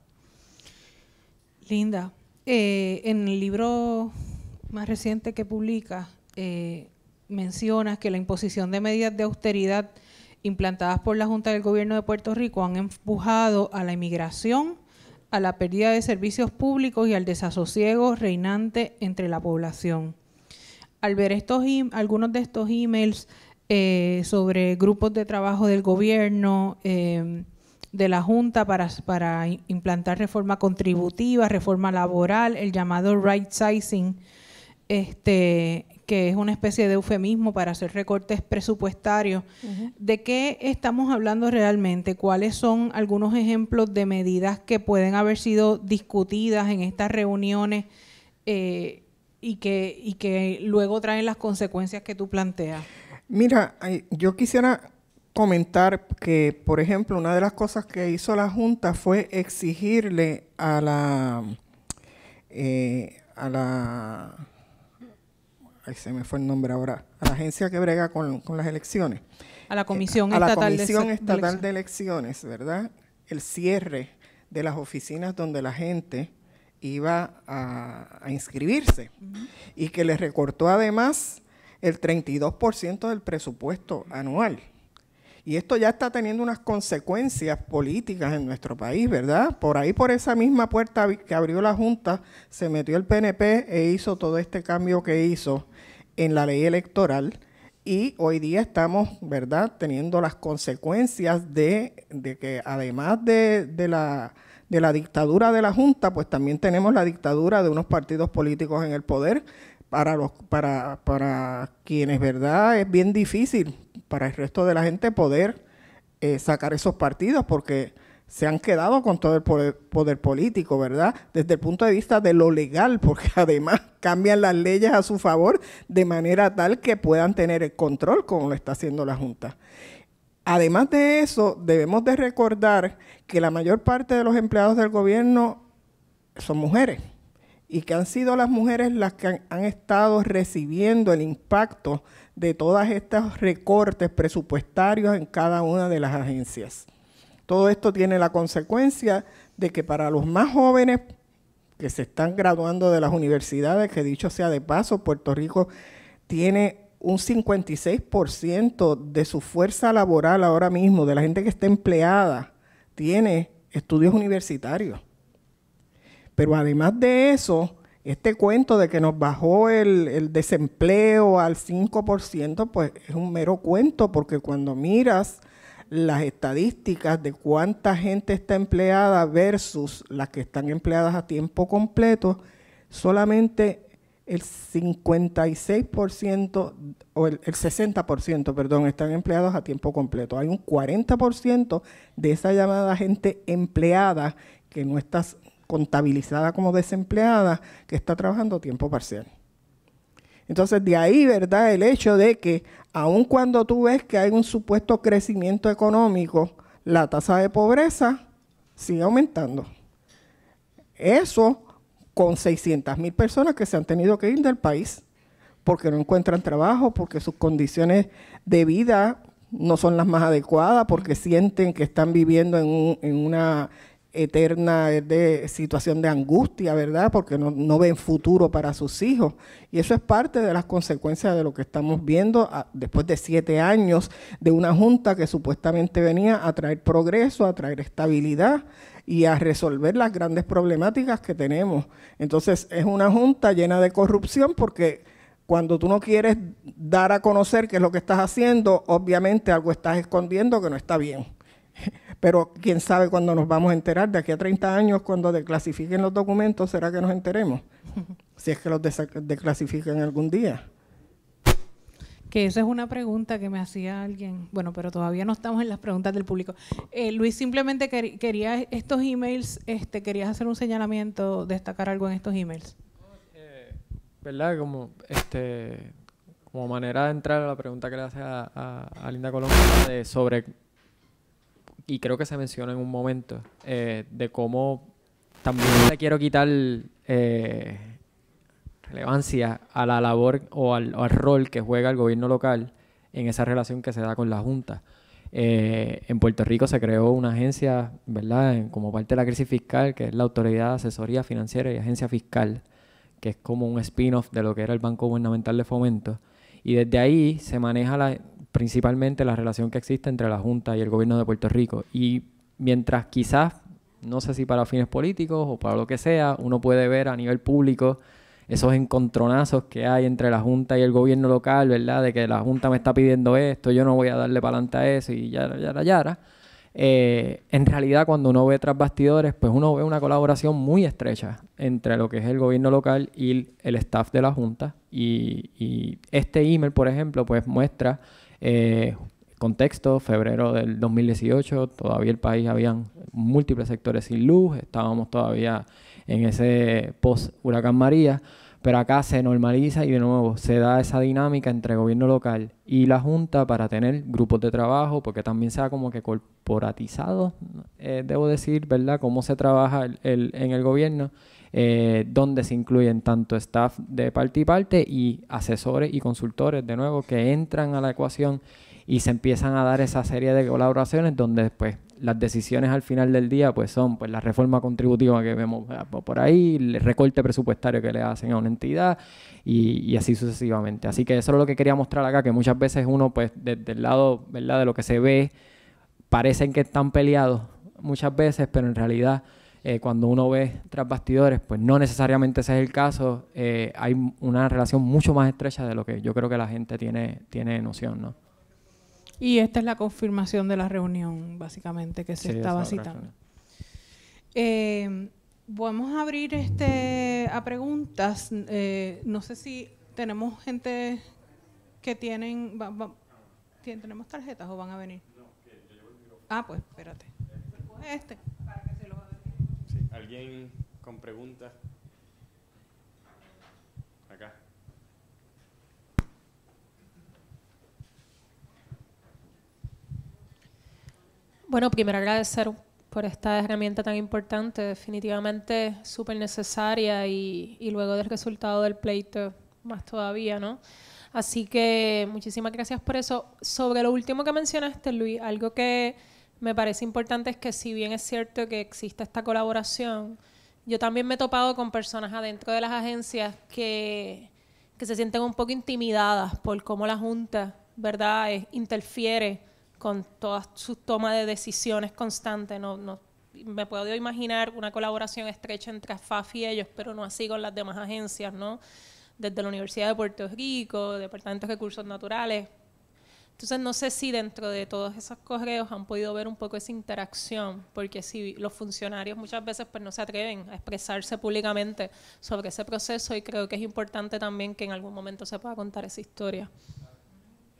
Linda, eh, en el libro más reciente que publica, eh, mencionas que la imposición de medidas de austeridad implantadas por la Junta del Gobierno de Puerto Rico han empujado a la inmigración, a la pérdida de servicios públicos y al desasosiego reinante entre la población. Al ver estos algunos de estos emails eh, sobre grupos de trabajo del gobierno, eh, de la Junta para, para implantar reforma contributiva, reforma laboral, el llamado right sizing, este, que es una especie de eufemismo para hacer recortes presupuestarios. ¿De qué estamos hablando realmente? ¿Cuáles son algunos ejemplos de medidas que pueden haber sido discutidas en estas reuniones eh, y, que, que luego traen las consecuencias que tú planteas? Mira, yo quisiera comentar que, por ejemplo, una de las cosas que hizo la Junta fue exigirle a la, eh, a la se me fue el nombre ahora, a la agencia que brega con, con las elecciones. A la Comisión, eh, a la Estatal, de, Estatal de Elecciones, ¿verdad? El cierre de las oficinas donde la gente iba a, inscribirse y que le recortó además el 32% del presupuesto anual. Y esto ya está teniendo unas consecuencias políticas en nuestro país, ¿verdad? Por ahí, por esa misma puerta que abrió la Junta, se metió el PNP e hizo todo este cambio que hizo en la ley electoral y hoy día estamos, ¿verdad?, teniendo las consecuencias de, que además de, de, la, de la dictadura de la Junta, pues también tenemos la dictadura de unos partidos políticos en el poder, para los para, para quienes verdad es bien difícil para el resto de la gente poder eh, sacar esos partidos porque se han quedado con todo el poder, político, ¿verdad? Desde el punto de vista de lo legal, porque además cambian las leyes a su favor de manera tal que puedan tener el control como lo está haciendo la Junta. Además de eso, debemos de recordar que la mayor parte de los empleados del gobierno son mujeres y que han sido las mujeres las que han, han estado recibiendo el impacto de todos estos recortes presupuestarios en cada una de las agencias. Todo esto tiene la consecuencia de que para los más jóvenes que se están graduando de las universidades, que dicho sea de paso, Puerto Rico tiene un 56% de su fuerza laboral ahora mismo, de la gente que está empleada, tiene estudios universitarios. Pero además de eso, este cuento de que nos bajó el, desempleo al 5%, pues es un mero cuento, porque cuando miras las estadísticas de cuánta gente está empleada versus las que están empleadas a tiempo completo, solamente el 56% o el, 60%, perdón, están empleados a tiempo completo. Hay un 40% de esa llamada gente empleada que no está contabilizada como desempleada, que está trabajando a tiempo parcial. Entonces, de ahí, ¿verdad? El hecho de que, aun cuando tú ves que hay un supuesto crecimiento económico, la tasa de pobreza sigue aumentando. Eso con 600 mil personas que se han tenido que ir del país porque no encuentran trabajo, porque sus condiciones de vida no son las más adecuadas, porque sienten que están viviendo en, en una eterna de situación de angustia, ¿verdad? Porque no, ven futuro para sus hijos. Y eso es parte de las consecuencias de lo que estamos viendo ah, después de siete años de una junta que supuestamente venía a traer progreso, a traer estabilidad y a resolver las grandes problemáticas que tenemos. Entonces es una junta llena de corrupción porque cuando tú no quieres dar a conocer qué es lo que estás haciendo, obviamente algo estás escondiendo que no está bien. Pero quién sabe cuándo nos vamos a enterar. De aquí a 30 años, cuando desclasifiquen los documentos, ¿será que nos enteremos? si es que los declasifican algún día. Que esa es una pregunta que me hacía alguien. Bueno, pero todavía no estamos en las preguntas del público. Eh, Luis, simplemente quería estos emails, este, querías hacer un señalamiento, destacar algo en estos emails. Eh, ¿Verdad? Como, este, como manera de entrar a la pregunta que le hace a, Linda Colombia sobre y creo que se menciona en un momento, eh, de cómo también le quiero quitar eh, relevancia a la labor o al, rol que juega el gobierno local en esa relación que se da con la Junta. Eh, en Puerto Rico se creó una agencia, ¿verdad?, como parte de la crisis fiscal, que es la Autoridad de Asesoría Financiera y Agencia Fiscal, que es como un spin-off de lo que era el Banco Gubernamental de Fomento. Y desde ahí se maneja la, principalmente la relación que existe entre la Junta y el gobierno de Puerto Rico. Y mientras quizás, no sé si para fines políticos o para lo que sea, uno puede ver a nivel público esos encontronazos que hay entre la Junta y el gobierno local, ¿verdad? De que la Junta me está pidiendo esto, yo no voy a darle para a eso y ya ya yara. ya eh, en realidad, cuando uno ve tras bastidores, pues uno ve una colaboración muy estrecha entre lo que es el gobierno local y el staff de la Junta. y este email, por ejemplo, pues muestra eh, contexto, febrero del 2018, todavía el país había múltiples sectores sin luz, estábamos todavía en ese post-huracán María, pero acá se normaliza y de nuevo se da esa dinámica entre gobierno local y la Junta para tener grupos de trabajo, porque también se ha como que corporatizado, eh, debo decir, ¿verdad?, cómo se trabaja el, en el gobierno eh, donde se incluyen tanto staff de parte y parte y asesores y consultores, de nuevo, que entran a la ecuación y se empiezan a dar esa serie de colaboraciones donde pues, las decisiones al final del día pues son pues la reforma contributiva que vemos por ahí, el recorte presupuestario que le hacen a una entidad y, y, así sucesivamente. Así que eso es lo que quería mostrar acá, que muchas veces uno pues desde el lado ¿verdad? de lo que se ve parecen que están peleados muchas veces, pero en realidad eh, cuando uno ve tras bastidores, pues no necesariamente ese es el caso. Eh, hay una relación mucho más estrecha de lo que yo creo que la gente tiene, tiene noción, ¿no? Y esta es la confirmación de la reunión, básicamente, que se estaba citando. Eh, vamos a abrir este a preguntas. no sé si tenemos gente que tienen, ¿tenemos tarjetas o van a venir? No, yo llevo el micrófono. Ah, pues espérate. Este. ¿Alguien con preguntas? Acá. Bueno, primero agradecer por esta herramienta tan importante, definitivamente súper necesaria y, luego del resultado del pleito más todavía, ¿no? Así que muchísimas gracias por eso. Sobre lo último que mencionaste, Luis, algo que me parece importante es que si bien es cierto que existe esta colaboración, yo también me he topado con personas adentro de las agencias que, se sienten un poco intimidadas por cómo la Junta, ¿verdad?, interfiere con todas sus toma de decisiones constantes. No, no, me puedo imaginar una colaboración estrecha entre FAF y ellos, pero no así con las demás agencias, ¿no? Desde la Universidad de Puerto Rico, Departamento de Recursos Naturales, entonces no sé si dentro de todos esos correos han podido ver un poco esa interacción, porque si los funcionarios muchas veces pues no se atreven a expresarse públicamente sobre ese proceso y creo que es importante también que en algún momento se pueda contar esa historia.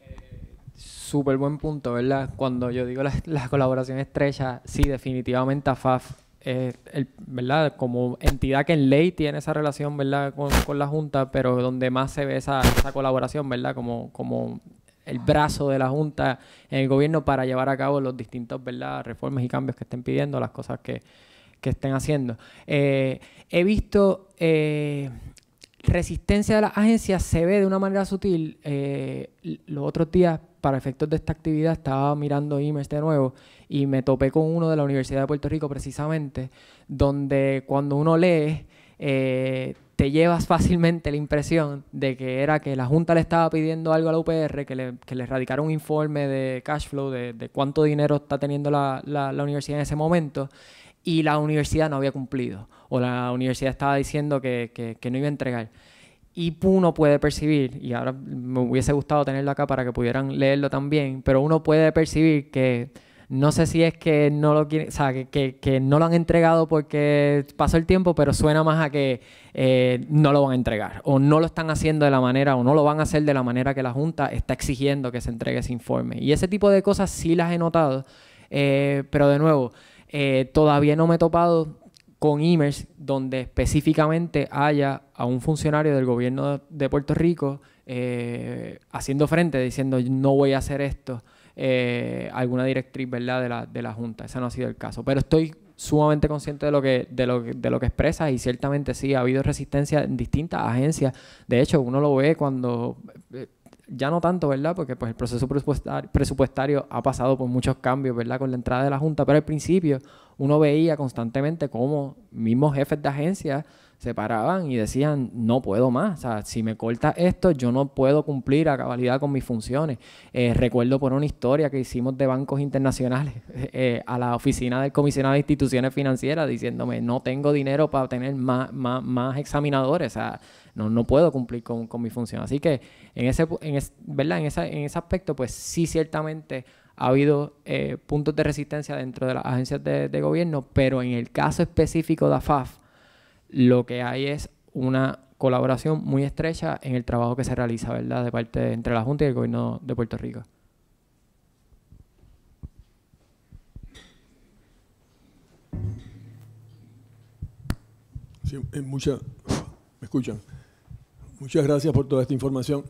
Eh, súper buen punto, ¿verdad? Cuando yo digo la, colaboración estrecha, sí, definitivamente AFAF es ¿verdad? Como entidad que en ley tiene esa relación, ¿verdad? Con, la Junta, pero donde más se ve esa, esa colaboración, ¿verdad? Como, como el brazo de la Junta en el gobierno para llevar a cabo los distintos ¿verdad? reformas y cambios que estén pidiendo, las cosas que, estén haciendo. Eh, he visto eh, resistencia de las agencias, se ve de una manera sutil. Eh, los otros días, para efectos de esta actividad, estaba mirando IMES de nuevo y me topé con uno de la Universidad de Puerto Rico precisamente, donde cuando uno lee te llevas fácilmente la impresión de que era que la Junta le estaba pidiendo algo a la UPR, que le, que un informe de cash flow, de, cuánto dinero está teniendo la, universidad en ese momento, y la universidad no había cumplido, o la universidad estaba diciendo que no iba a entregar. Y uno puede percibir, y ahora me hubiese gustado tenerlo acá para que pudieran leerlo también, pero uno puede percibir que no sé si es que no lo o sea, que, no lo han entregado porque pasó el tiempo, pero suena más a que eh, no lo van a entregar, o no lo están haciendo de la manera, o no lo van a hacer de la manera que la Junta está exigiendo que se entregue ese informe. Y ese tipo de cosas sí las he notado, eh, pero de nuevo, eh, todavía no me he topado con emails donde específicamente haya a un funcionario del gobierno de Puerto Rico haciendo frente, diciendo no voy a hacer esto. Eh, alguna directriz, ¿verdad?, de la, de la Junta. Ese no ha sido el caso. Pero estoy sumamente consciente de lo que de lo, de lo que expresas y ciertamente sí ha habido resistencia en distintas agencias. De hecho, uno lo ve cuando eh, ya no tanto, ¿verdad? Porque pues el proceso presupuestario ha pasado por muchos cambios, ¿verdad? Con la entrada de la junta, pero al principio uno veía constantemente cómo mismos jefes de agencias se paraban y decían, no puedo más, o sea, si me corta esto, yo no puedo cumplir a cabalidad con mis funciones. Eh, recuerdo por una historia que hicimos de bancos internacionales eh, a la oficina del comisionado de instituciones financieras diciéndome, no tengo dinero para tener más, examinadores, o sea, no, no puedo cumplir con, mi función. Así que en ese, en ¿verdad? En, en ese aspecto, pues sí, ciertamente ha habido eh, puntos de resistencia dentro de las agencias de, de gobierno, pero en el caso específico de AFAF, lo que hay es una colaboración muy estrecha en el trabajo que se realiza, ¿verdad?, de parte entre la Junta y el Gobierno de Puerto Rico. Sí, eh, muchas... me escuchan. Muchas gracias por toda esta información.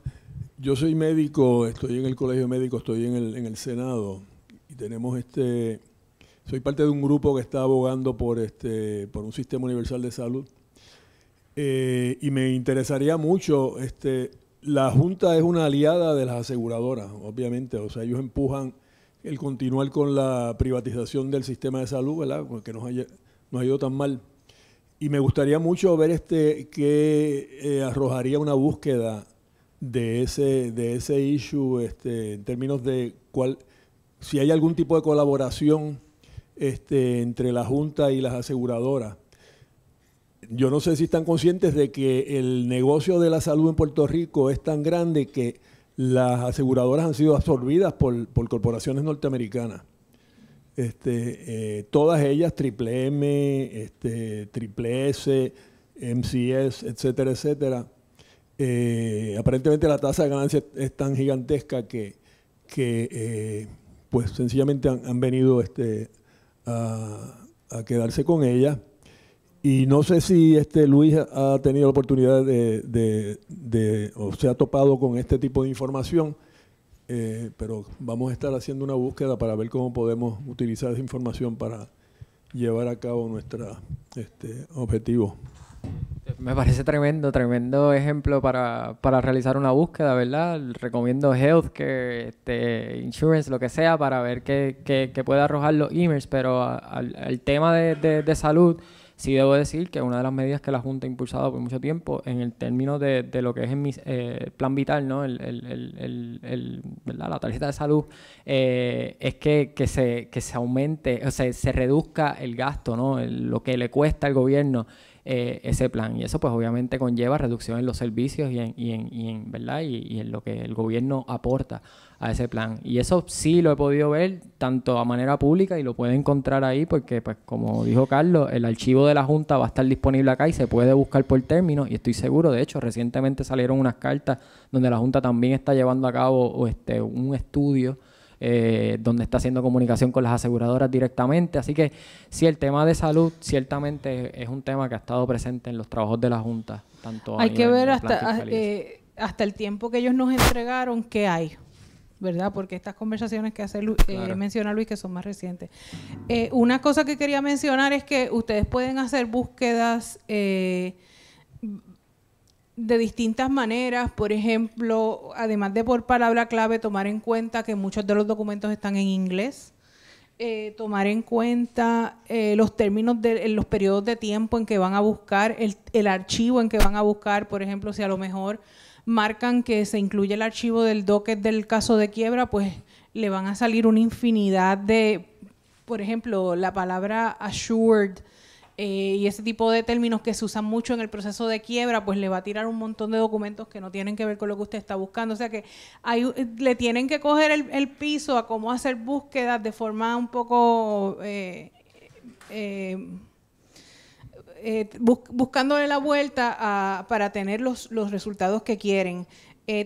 Yo soy médico, estoy en el Colegio Médico, estoy en el, en el Senado y tenemos este soy parte de un grupo que está abogando por, este, por un sistema universal de salud. Eh, y me interesaría mucho, este, la Junta es una aliada de las aseguradoras, obviamente, o sea, ellos empujan el continuar con la privatización del sistema de salud, ¿verdad? Que nos, ha ido tan mal. Y me gustaría mucho ver este que eh, arrojaría una búsqueda de ese, de ese issue este, en términos de cuál, si hay algún tipo de colaboración este, entre la Junta y las aseguradoras. Yo no sé si están conscientes de que el negocio de la salud en Puerto Rico es tan grande que las aseguradoras han sido absorbidas por, corporaciones norteamericanas. Este, eh, todas ellas, Triple M, este, Triple S, MCS, etcétera, etcétera. Eh, aparentemente la tasa de ganancia es tan gigantesca que, eh, pues sencillamente han, venido este, a, quedarse con ella. Y no sé si este Luis ha tenido la oportunidad de, o se ha topado con este tipo de información, eh, pero vamos a estar haciendo una búsqueda para ver cómo podemos utilizar esa información para llevar a cabo nuestro este, objetivo. Me parece tremendo, tremendo ejemplo para, realizar una búsqueda, ¿verdad? Recomiendo healthcare, este, insurance, lo que sea, para ver qué, puede arrojar los emails, pero al, tema de, salud, sí debo decir que una de las medidas que la Junta ha impulsado por mucho tiempo en el término de, de lo que es el eh, plan vital, ¿no? El, La tarjeta de salud, eh, es que, se, que se aumente, o sea, se reduzca el gasto, ¿no? lo que le cuesta al gobierno eh, ese plan. Y eso pues obviamente conlleva reducción en los servicios y en, y en, ¿verdad? Y, en lo que el gobierno aporta a ese plan. Y eso sí lo he podido ver tanto a manera pública y lo puede encontrar ahí porque pues como dijo Carlos, el archivo de la Junta va a estar disponible acá y se puede buscar por término y estoy seguro, de hecho, recientemente salieron unas cartas donde la Junta también está llevando a cabo este, un estudio eh, donde está haciendo comunicación con las aseguradoras directamente. Así que sí, el tema de salud ciertamente es un tema que ha estado presente en los trabajos de la Junta. Tanto hay que ver ah, eh, hasta, el tiempo que ellos nos entregaron qué hay. ¿Verdad? Porque estas conversaciones que hace eh, menciona Luis que son más recientes. una cosa que quería mencionar es que ustedes pueden hacer búsquedas de distintas maneras, por ejemplo, además de por palabra clave, tomar en cuenta que muchos de los documentos están en inglés, eh, tomar en cuenta eh, los términos de los periodos de tiempo en que van a buscar, el, el, archivo en que van a buscar, por ejemplo, si a lo mejor marcan que se incluye el archivo del docket del caso de quiebra, pues le van a salir una infinidad de, por ejemplo, la palabra assured eh, y ese tipo de términos que se usan mucho en el proceso de quiebra, pues le va a tirar un montón de documentos que no tienen que ver con lo que usted está buscando. O sea que eh, le tienen que coger el, piso a cómo hacer búsquedas de forma un poco... Eh, buscándole la vuelta para tener los, resultados que quieren.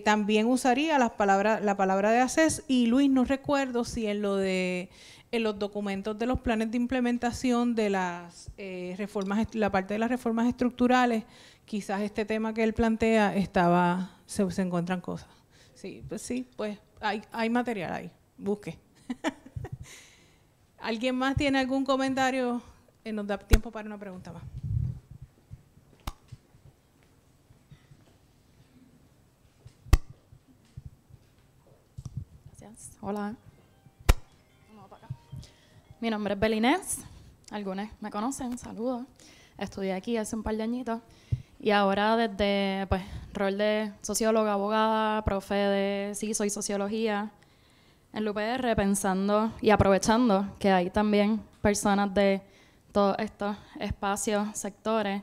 también usaría las palabras, la palabra de ACES y Luis, no recuerdo si en lo de en los documentos de los planes de implementación de las eh, reformas, la parte de las reformas estructurales, quizás este tema que él plantea estaba, se, encuentran cosas. Sí, pues sí, pues hay, material ahí, busque. ¿Alguien más tiene algún comentario? Eh, nos da tiempo para una pregunta más. Gracias. Hola. Mi nombre es Belinés, algunos me conocen, saludos. Estudié aquí hace un par de añitos y ahora desde pues rol de socióloga, abogada, profe de sí, soy sociología en UPR pensando y aprovechando que hay también personas de todos estos espacios, sectores.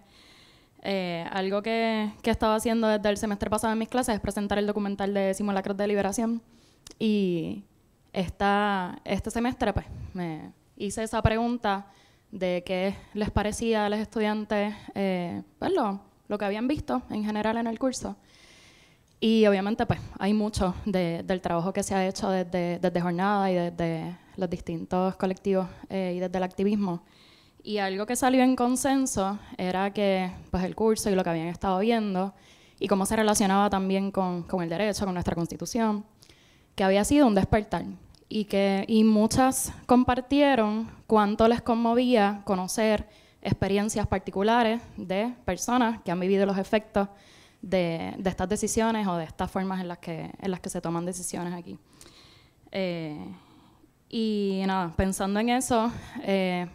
Eh, algo que, que he estado haciendo desde el semestre pasado en mis clases es presentar el documental de Simulacros de Liberación y esta, este semestre pues me hice esa pregunta de qué les parecía a los estudiantes eh, pues lo, que habían visto en general en el curso. Y obviamente pues, hay mucho del trabajo que se ha hecho desde, desde jornada y desde los distintos colectivos eh, y desde el activismo. Y algo que salió en consenso era que pues, el curso y lo que habían estado viendo y cómo se relacionaba también con, con el derecho, con nuestra constitución, que había sido un despertar, y, que, muchas compartieron cuánto les conmovía conocer experiencias particulares de personas que han vivido los efectos de, estas decisiones o de estas formas en las que, en las que se toman decisiones aquí. Eh, y nada, pensando en eso, eh,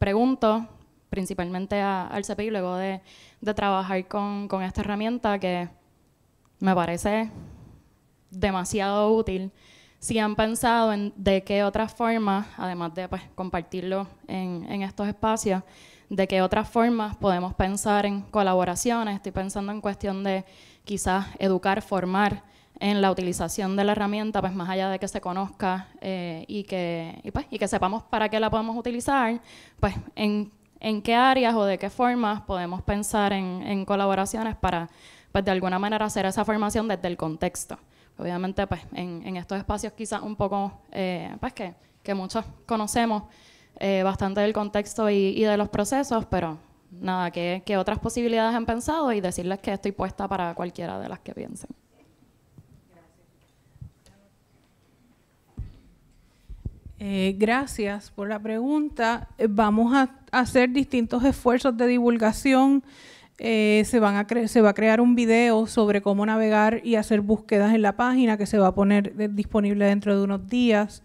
pregunto principalmente al CPI luego de, trabajar con, con esta herramienta que me parece demasiado útil si han pensado en de qué otras formas, además de pues, compartirlo en, estos espacios, de qué otras formas podemos pensar en colaboraciones. Estoy pensando en cuestión de quizás educar, formar en la utilización de la herramienta, pues más allá de que se conozca eh, y, que, pues, y, que sepamos para qué la podemos utilizar, pues en, qué áreas o de qué formas podemos pensar en, en colaboraciones para, pues, de alguna manera, hacer esa formación desde el contexto obviamente pues, en, estos espacios quizás un poco, eh, pues que, muchos conocemos eh, bastante del contexto y, de los procesos, pero nada, que, otras posibilidades han pensado y decirles que estoy puesta para cualquiera de las que piensen. Eh, gracias por la pregunta. Vamos a hacer distintos esfuerzos de divulgación eh, se, van a se va a crear un video sobre cómo navegar y hacer búsquedas en la página que se va a poner disponible dentro de unos días.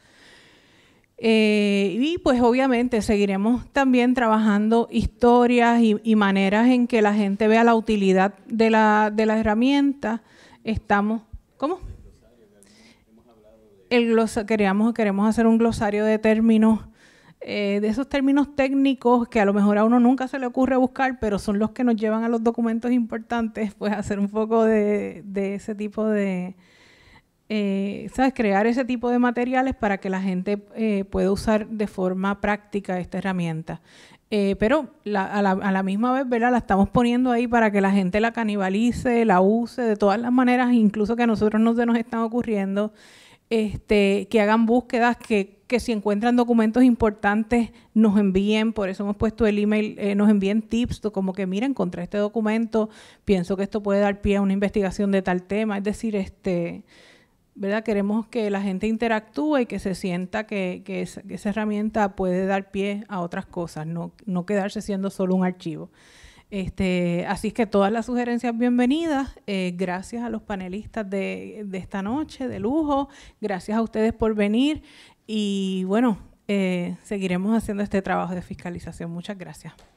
Eh, y pues obviamente seguiremos también trabajando historias y, maneras en que la gente vea la utilidad de la, herramienta. Estamos, ¿cómo? El glosario, queremos hacer un glosario de términos eh, de esos términos técnicos que a lo mejor a uno nunca se le ocurre buscar, pero son los que nos llevan a los documentos importantes, pues hacer un poco de, ese tipo de, eh, ¿sabes? Crear ese tipo de materiales para que la gente eh, pueda usar de forma práctica esta herramienta. pero a, la, misma vez, ¿verdad? La estamos poniendo ahí para que la gente la canibalice, la use de todas las maneras, incluso que a nosotros no se nos están ocurriendo. Este, que hagan búsquedas, que, que, si encuentran documentos importantes nos envíen, por eso hemos puesto el email, eh, nos envíen tips, como que miren, encontré este documento, pienso que esto puede dar pie a una investigación de tal tema, es decir, este... ¿verdad? Queremos que la gente interactúe y que se sienta que, esa, que esa herramienta puede dar pie a otras cosas, no quedarse siendo solo un archivo. Este, así es que todas las sugerencias bienvenidas. Eh, gracias a los panelistas de, esta noche, de lujo. Gracias a ustedes por venir. Y bueno, eh, seguiremos haciendo este trabajo de fiscalización. Muchas gracias.